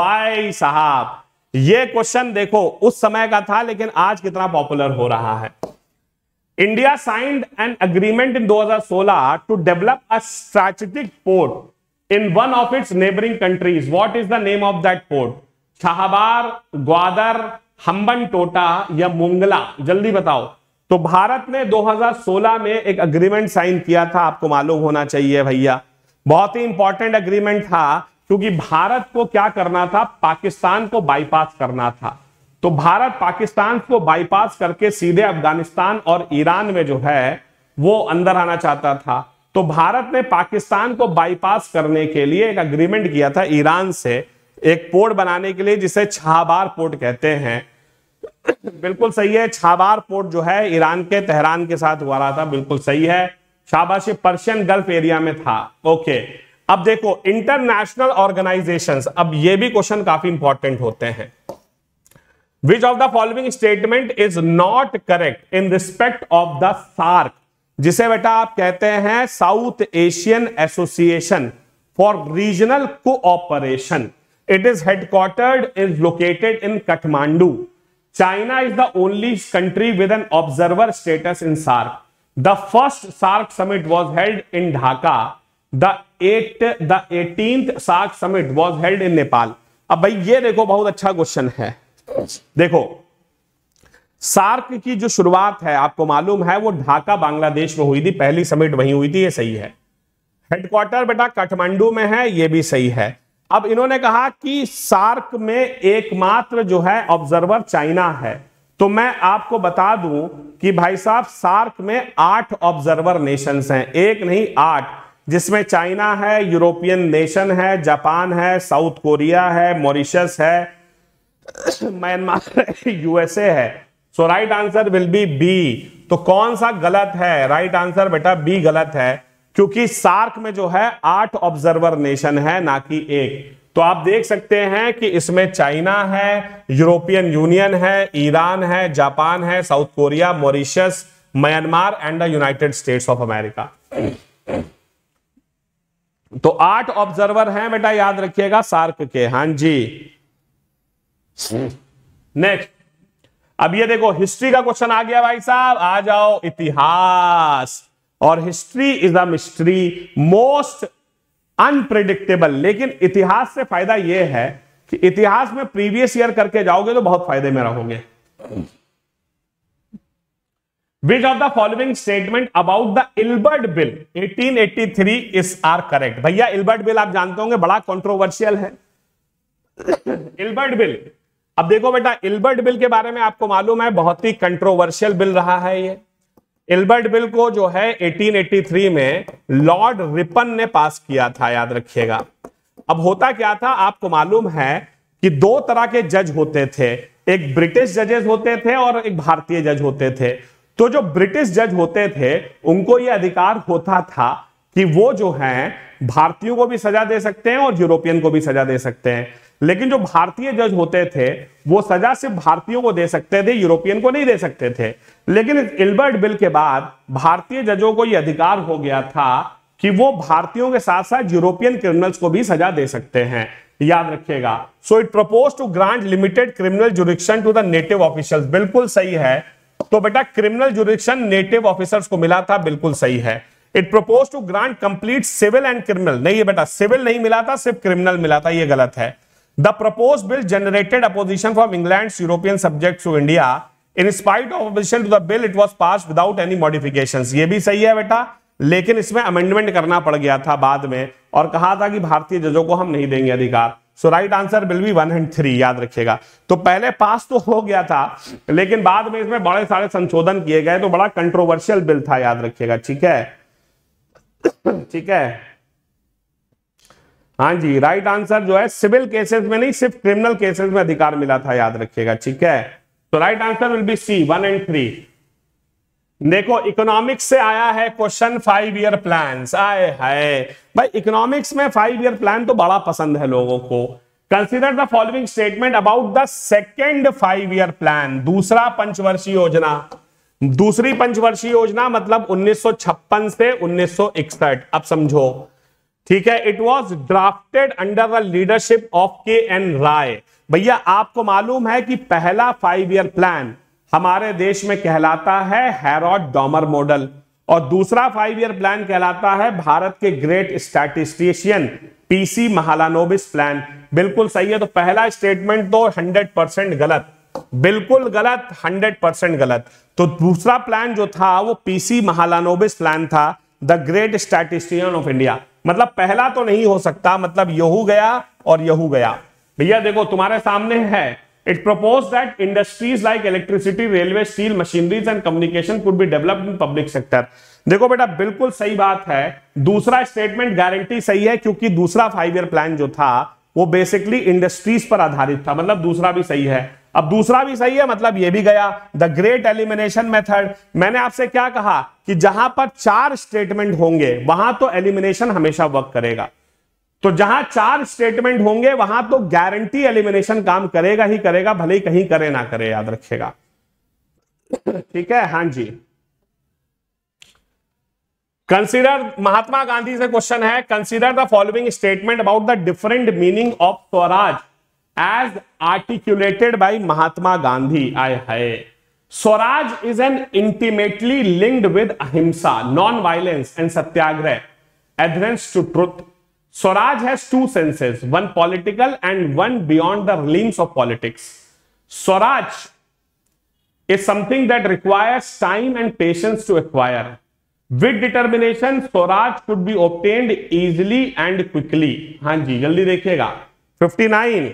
भाई साहब ये क्वेश्चन देखो उस समय का था लेकिन आज कितना पॉपुलर हो रहा है India signed an agreement in 2016 to develop a strategic port in one of its neighboring countries. What is the name of that port? Chabahar Gwadar Hambantota या मोंगला जल्दी बताओ तो भारत ने 2016 में एक अग्रीमेंट साइन किया था आपको मालूम होना चाहिए भैया बहुत ही इंपॉर्टेंट अग्रीमेंट था क्योंकि भारत को क्या करना था पाकिस्तान को बाईपास करना था तो भारत पाकिस्तान को बाईपास करके सीधे अफगानिस्तान और ईरान में जो है वो अंदर आना चाहता था तो भारत ने पाकिस्तान को बाईपास करने के लिए एक अग्रीमेंट किया था ईरान से एक पोर्ट बनाने के लिए जिसे छाबार पोर्ट कहते हैं बिल्कुल सही है छाबार पोर्ट जो है ईरान के तेहरान के साथ हुआ रहा था बिल्कुल सही है शाबाश पर्शियन गल्फ एरिया में था ओके अब देखो इंटरनेशनल ऑर्गेनाइजेशंस अब ये भी क्वेश्चन काफी इंपॉर्टेंट होते हैं which of the following statement is not correct in respect of the SAARC जिसे बेटा आप कहते हैं South Asian Association for Regional Cooperation it is headquartered is located in Kathmandu China is the only country with an observer status in SAARC the first SAARC summit was held in Dhaka the at the 18th SAARC summit was held in Nepal अब भाई ये देखो बहुत अच्छा question है देखो SAARC की जो शुरुआत है आपको मालूम है वो ढाका बांग्लादेश में हुई थी पहली समिट वहीं हुई थी ये सही है हेडक्वार्टर बेटा काठमांडू में है ये भी सही है अब इन्होंने कहा कि सार्क में एकमात्र जो है ऑब्जर्वर चाइना है तो मैं आपको बता दूं कि भाई साहब सार्क में आठ ऑब्जर्वर नेशंस हैं एक नहीं आठ जिसमें चाइना है यूरोपियन नेशन है जापान है साउथ कोरिया है मॉरिशस है म्यांमार यूएसए है so right answer will be B तो कौन सा गलत है राइट आंसर बेटा बी गलत है क्योंकि सार्क में जो है आठ ऑब्जर्वर नेशन है ना कि एक तो आप देख सकते हैं कि इसमें चाइना है यूरोपियन यूनियन है ईरान है जापान है South Korea Mauritius Myanmar and the United States of America तो आठ ऑब्जर्वर हैं बेटा याद रखिएगा सार्क के हां जी नेक्स्ट अब ये देखो हिस्ट्री का क्वेश्चन आ गया भाई साहब आ जाओ इतिहास और history is the mystery most unpredictable लेकिन इतिहास से फायदा यह है कि इतिहास में प्रीवियस ईयर करके जाओगे तो बहुत फायदे में रहोगे which of the following statement about the Ilbert Bill 1883 is are correct भैया इल्बर्ट बिल आप जानते होंगे बड़ा कॉन्ट्रोवर्शियल है इल्बर्ट बिल अब देखो बेटा इल्बर्ट बिल के बारे में आपको मालूम है बहुत ही कंट्रोवर्शियल बिल रहा है ये इल्बर्ट बिल को जो है 1883 में लॉर्ड रिपन ने पास किया था याद रखिएगा अब होता क्या था आपको मालूम है कि दो तरह के जज होते थे एक ब्रिटिश जजेस होते थे और एक भारतीय जज होते थे तो जो ब्रिटिश जज होते थे उनको यह अधिकार होता था कि वो जो है भारतीयों को भी सजा दे सकते हैं और यूरोपियन को भी सजा दे सकते हैं लेकिन जो भारतीय जज होते थे वो सजा सिर्फ भारतीयों को दे सकते थे यूरोपियन को नहीं दे सकते थे लेकिन इल्बर्ट बिल के बाद भारतीय जजों को यह अधिकार हो गया था कि वो भारतीयों के साथ साथ यूरोपियन क्रिमिनल्स को भी सजा दे सकते हैं याद रखिएगा so it propose to grant limited criminal jurisdiction to the native officers बिल्कुल सही है तो बेटा क्रिमिनल जुरिक्शन नेटिव ऑफिसर्स को मिला था बिल्कुल सही है it propose to grant complete civil and criminal नहीं है बेटा सिविल नहीं मिला था सिर्फ क्रिमिनल मिला था यह गलत है The proposed bill generated opposition from England's European subjects to India. In spite of opposition to the bill, it was passed without any modifications. ये भी सही है बेटा लेकिन इसमें अमेंडमेंट करना पड़ गया था बाद में और कहा था कि भारतीय जजों को हम नहीं देंगे अधिकार so right answer will be one and three याद रखिएगा तो पहले पास तो हो गया था लेकिन बाद में इसमें बड़े सारे संशोधन किए गए तो बड़ा कंट्रोवर्शियल बिल था याद रखिएगा ठीक है ठीक है हाँ जी राइट आंसर जो है सिविल केसेस में नहीं सिर्फ क्रिमिनल केसेस में अधिकार मिला था याद रखिएगा ठीक है तो right answer will be C one and three देखो इकोनॉमिक्स से आया है क्वेश्चन फाइव ईयर प्लान आए है भाई इकोनॉमिक्स में फाइव ईयर प्लान तो बड़ा पसंद है लोगों को consider the following statement about the second five year plan दूसरा पंचवर्षीय योजना दूसरी पंचवर्षीय योजना मतलब 1956 से 1961 अब समझो ठीक है it was drafted under the leadership of K N Raj भैया आपको मालूम है कि पहला फाइव ईयर प्लान हमारे देश में कहलाता है हैरॉड डॉमर मॉडल और दूसरा फाइव ईयर प्लान कहलाता है भारत के great statistician PC Mahalanobis plan बिल्कुल सही है तो पहला स्टेटमेंट तो 100 परसेंट गलत बिल्कुल गलत 100 परसेंट गलत तो दूसरा प्लान जो था वो पीसी महालानोबिस प्लान था the great statistician of India मतलब पहला तो नहीं हो सकता मतलब यहू गया और यहू गया भैया देखो तुम्हारे सामने है it propose that industries like electricity railway steel machineries and communication could be developed in public sector देखो बेटा बिल्कुल सही बात है दूसरा स्टेटमेंट गारंटी सही है क्योंकि दूसरा फाइव ईयर प्लान जो था वो बेसिकली इंडस्ट्रीज पर आधारित था मतलब दूसरा भी सही है अब दूसरा भी सही है मतलब ये भी गया द ग्रेट एलिमिनेशन मेथड मैंने आपसे क्या कहा कि जहां पर चार स्टेटमेंट होंगे वहां तो एलिमिनेशन हमेशा वर्क करेगा तो जहां चार स्टेटमेंट होंगे वहां तो गारंटी एलिमिनेशन काम करेगा ही करेगा भले ही कहीं करे ना करे याद रखिएगा ठीक है हां जी कंसिडर महात्मा गांधी से क्वेश्चन है consider the following statement about the different meaning of swaraj as articulated by Mahatma Gandhi I है swaraj is an intimately linked with ahimsa non violence and satyagraha advance to truth swaraj has two senses one political and one beyond the realms of politics swaraj is something that requires time and patience to acquire with determination swaraj could be obtained easily and quickly हां जी जल्दी देखिएगा 59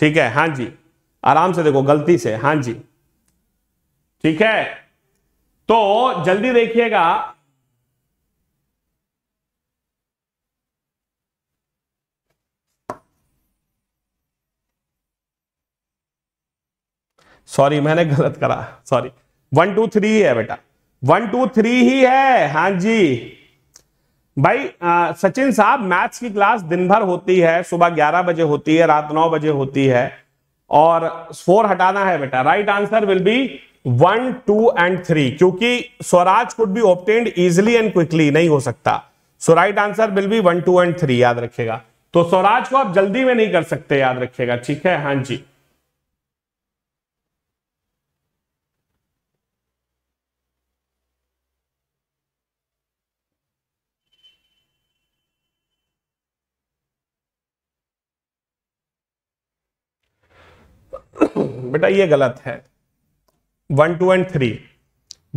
ठीक है हाँ जी आराम से देखो गलती से हाँ जी ठीक है तो जल्दी देखिएगा सॉरी मैंने गलत करा सॉरी वन टू थ्री है बेटा वन टू थ्री ही है हाँ जी भाई सचिन साहब मैथ्स की क्लास दिन भर होती है सुबह 11 बजे होती है रात 9 बजे होती है और फोर हटाना है बेटा right answer will be one two and three क्योंकि swaraj could be obtained easily and quickly नहीं हो सकता so right answer will be one two and three याद रखेगा तो स्वराज को आप जल्दी में नहीं कर सकते याद रखेगा ठीक है हां जी बेटा ये गलत है one two and three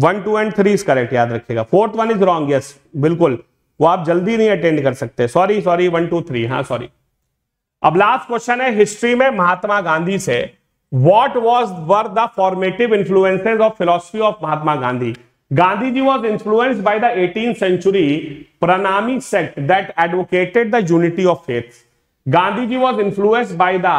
one two and three is correct याद रखिएगा fourth one is wrong yes बिल्कुल वो आप जल्दी नहीं अटेंड कर सकते sorry sorry one two three हाँ सॉरी अब लास्ट क्वेश्चन है हिस्ट्री में महात्मा गांधी से what was were the formative influences of philosophy of Mahatma Gandhi Gandhi ji was influence by the eighteen century Pranami sect that advocated the unity of faith Gandhi ji was influence by the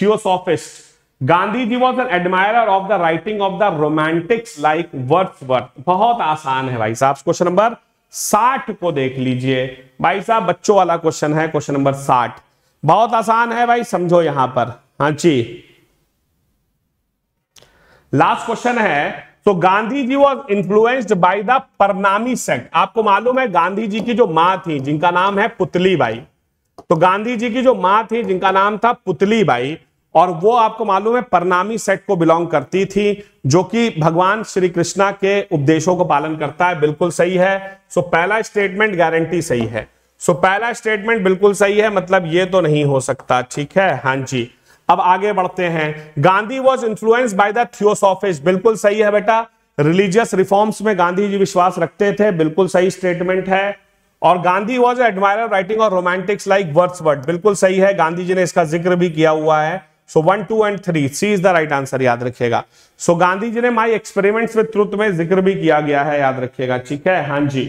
theosophist Gandhi ji was an admire of the writing of the romantics like worth worth बहुत आसान है भाई साहब question number साठ को देख लीजिए भाई साहब बच्चों वाला क्वेश्चन है क्वेश्चन नंबर साठ बहुत आसान है भाई समझो यहां पर हाँ जी लास्ट क्वेश्चन है तो Gandhi ji was influenced by the Parnami sect आपको मालूम है गांधी जी की जो मां थी जिनका नाम है पुतली बाई तो गांधी जी की जो मां थी जिनका नाम था पुतली बाई और वो आपको मालूम है परनामी सेट को बिलोंग करती थी जो कि भगवान श्री कृष्णा के उपदेशों को पालन करता है बिल्कुल सही है सो पहला स्टेटमेंट गारंटी सही है सो पहला स्टेटमेंट बिल्कुल सही है मतलब ये तो नहीं हो सकता ठीक है हां जी अब आगे बढ़ते हैं Gandhi was influence by the theosophists बिल्कुल सही है बेटा रिलीजियस रिफॉर्म्स में गांधी जी विश्वास रखते थे बिल्कुल सही स्टेटमेंट है और गांधी वॉज एडमायर राइटिंग और रोमांटिक्स लाइक वर्ड्स वर्ड बिल्कुल सही है गांधी जी ने इसका जिक्र भी किया हुआ है so one two and three C is the right answer याद रखिएगा सो so, गांधी जी ने माई एक्सपेरिमेंट्स विद ट्रुथ में जिक्र भी किया गया है याद रखिएगा ठीक है हां जी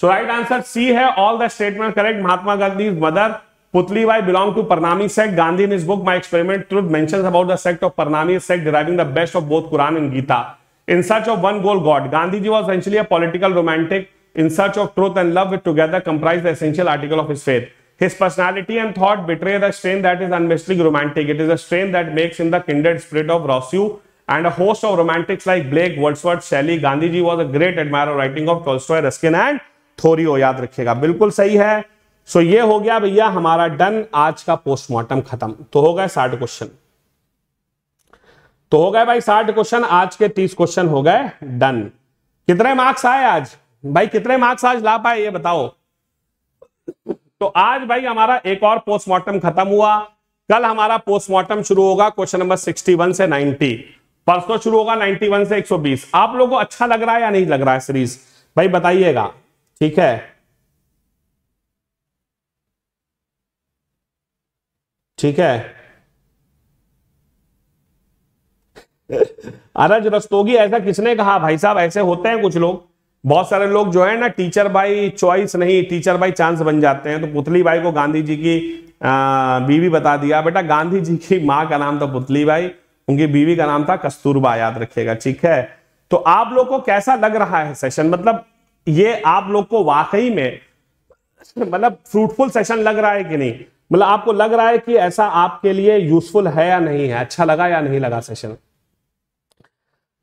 सो राइट आंसर सी है all the statement correct Mahatma Gandhi mother Putli Bai belong to Parnami sect Gandhi in his book my experiment truth mentions about the sect of Parnami sect deriving the best of both Quran and Gita in search of one goal god Gandhi ji was essentially a political romantic in search of truth and love with together comprise the essential article of his faith His personality and thought betray the strain that is unmistakably romantic. It is a strain that makes him the kindred spirit of Rousseau and a host of romantics like Blake, Wordsworth, Shelley. Gandhi ji was a great admirer of writing of Tolstoy, Ruskin and Thoreau. याद रखिएगा बिल्कुल सही है so, ये हो गया भैया हमारा डन आज का पोस्टमार्टम खत्म तो हो गए साठ क्वेश्चन तो हो गए भाई साठ क्वेश्चन आज के तीस क्वेश्चन हो गए डन कितने मार्क्स आए आज भाई कितने मार्क्स आज ला पाए ये बताओ तो आज भाई हमारा एक और पोस्टमार्टम खत्म हुआ कल हमारा पोस्टमार्टम शुरू होगा क्वेश्चन नंबर 61 से 90 परसों शुरू होगा 91 से 120 आप लोगों को अच्छा लग रहा है या नहीं लग रहा है सीरीज भाई बताइएगा ठीक है ठीक है अरज रस्तोगी ऐसा किसने कहा भाई साहब ऐसे होते हैं कुछ लोग बहुत सारे लोग जो है ना टीचर बाई चॉइस नहीं टीचर बाई चांस बन जाते हैं तो पुतली बाई को गांधी जी की बीवी बता दिया बेटा गांधी जी की माँ का नाम था पुतली बाई उनकी बीवी का नाम था कस्तूरबा याद रखिएगा ठीक है तो आप लोग को कैसा लग रहा है सेशन मतलब ये आप लोग को वाकई में मतलब फ्रूटफुल सेशन लग रहा है कि नहीं मतलब आपको लग रहा है कि ऐसा आपके लिए यूजफुल है या नहीं है अच्छा लगा या नहीं लगा सेशन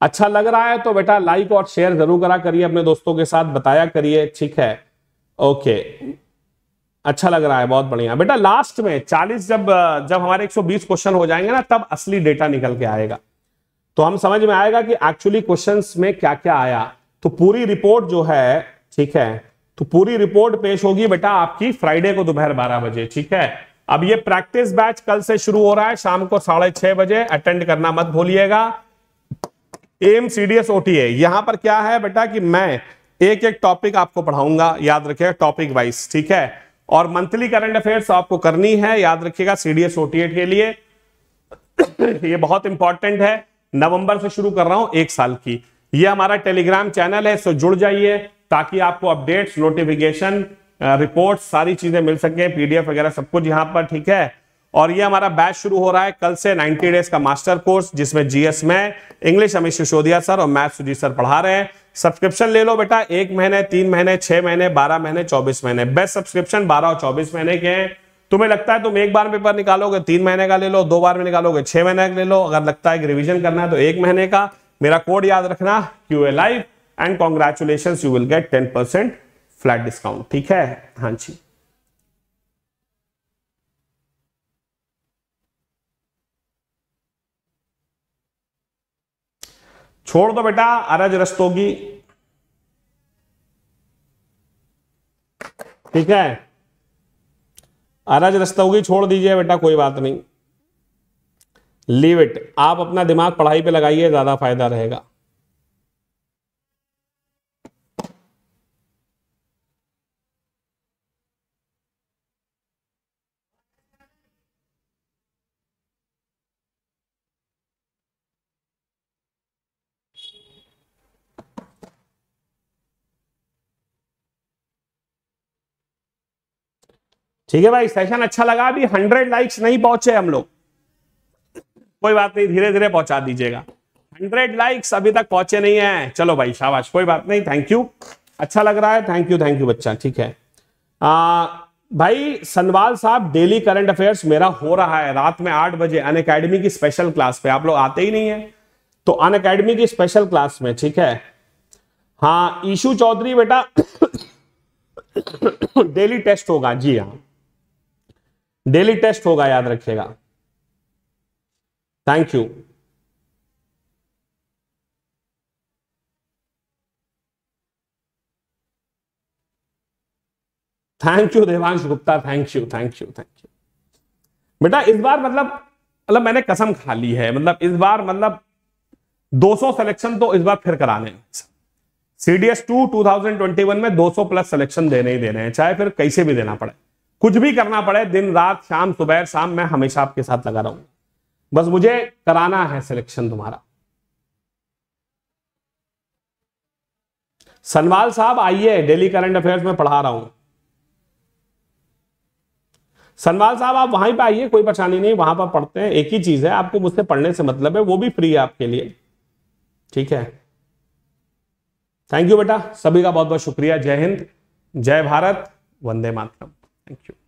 अच्छा लग रहा है तो बेटा लाइक और शेयर जरूर करा करिए अपने दोस्तों के साथ बताया करिए ठीक है ओके अच्छा लग रहा है बहुत बढ़िया बेटा लास्ट में 40 जब जब हमारे 120 क्वेश्चन हो जाएंगे ना तब असली डेटा निकल के आएगा तो हम समझ में आएगा कि एक्चुअली क्वेश्चन में क्या क्या आया तो पूरी रिपोर्ट जो है ठीक है तो पूरी रिपोर्ट पेश होगी बेटा आपकी फ्राइडे को दोपहर बारह बजे ठीक है अब ये प्रैक्टिस बैच कल से शुरू हो रहा है शाम को साढ़े छह बजे अटेंड करना मत भूलिएगा M C D S O T A यहां पर क्या है बेटा कि मैं एक एक टॉपिक आपको पढ़ाऊंगा याद रखिएगा टॉपिक वाइज ठीक है और मंथली करंट अफेयर्स आपको करनी है याद रखिएगा सीडीएस ओटीए के लिए ये बहुत इंपॉर्टेंट है नवंबर से शुरू कर रहा हूं एक साल की ये हमारा टेलीग्राम चैनल है इससे जुड़ जाइए ताकि आपको अपडेट्स नोटिफिकेशन रिपोर्ट सारी चीजें मिल सके पीडीएफ वगैरह सब कुछ यहां पर ठीक है और ये हमारा बैच शुरू हो रहा है कल से 90 डेज का मास्टर कोर्स जिसमें जीएस में इंग्लिश अमित सिसोदिया सर और मैथ सुजीत सर पढ़ा रहे हैं सब्सक्रिप्शन ले लो बेटा एक महीने तीन महीने छह महीने बारह महीने चौबीस महीने बेस्ट सब्सक्रिप्शन बारह और चौबीस महीने के हैं तुम्हें लगता है तुम एक बार पेपर निकालोगे तीन महीने का ले लो दो बार में निकालोगे छह महीने का ले लो अगर लगता है कि रिविजन करना है तो एक महीने का मेरा कोड याद रखना Q A live and congratulation you will get ten percent flat discount ठीक है हाँ जी छोड़ दो बेटा अरज रस्तोगी ठीक है अरज रस्तोगी छोड़ दीजिए बेटा कोई बात नहीं लीव इट आप अपना दिमाग पढ़ाई पे लगाइए ज्यादा फायदा रहेगा ठीक है भाई सेशन अच्छा लगा अभी हंड्रेड लाइक्स नहीं पहुंचे हम लोग कोई बात नहीं धीरे धीरे पहुंचा दीजिएगा हंड्रेड लाइक्स अभी तक पहुंचे नहीं है चलो भाई शाबाश कोई बात नहीं थैंक यू अच्छा लग रहा है थैंक यू थैंक यू बच्चा ठीक है आ, भाई सनवाल साहब डेली करंट अफेयर्स मेरा हो रहा है रात में आठ बजे अन अकेडमी की स्पेशल क्लास पे आप लोग आते ही नहीं है तो अन अकेडमी की स्पेशल क्लास में ठीक है हाँ ईशु चौधरी बेटा डेली टेस्ट होगा जी हाँ डेली टेस्ट होगा याद रखिएगा thank you thank you Devansh Gupta thank you thank you thank you बेटा इस बार मतलब मतलब मैंने कसम खा ली है मतलब इस बार मतलब 200 सिलेक्शन तो इस बार फिर कराने हैं सीडीएस टू टू में 200 प्लस सिलेक्शन देने ही देने हैं चाहे फिर कैसे भी देना पड़े कुछ भी करना पड़े दिन रात शाम सुबह शाम मैं हमेशा आपके साथ लगा रहा बस मुझे कराना है सिलेक्शन तुम्हारा सनवाल साहब आइए डेली करंट अफेयर्स में पढ़ा रहा हूं सनवाल साहब आप वहां पर आइए कोई परेशानी नहीं वहां पर पढ़ते हैं एक ही चीज है आपको मुझसे पढ़ने से मतलब है वो भी फ्री है आपके लिए ठीक है थैंक यू बेटा सभी का बहुत बहुत शुक्रिया जय हिंद जय भारत वंदे मातरम Thank you.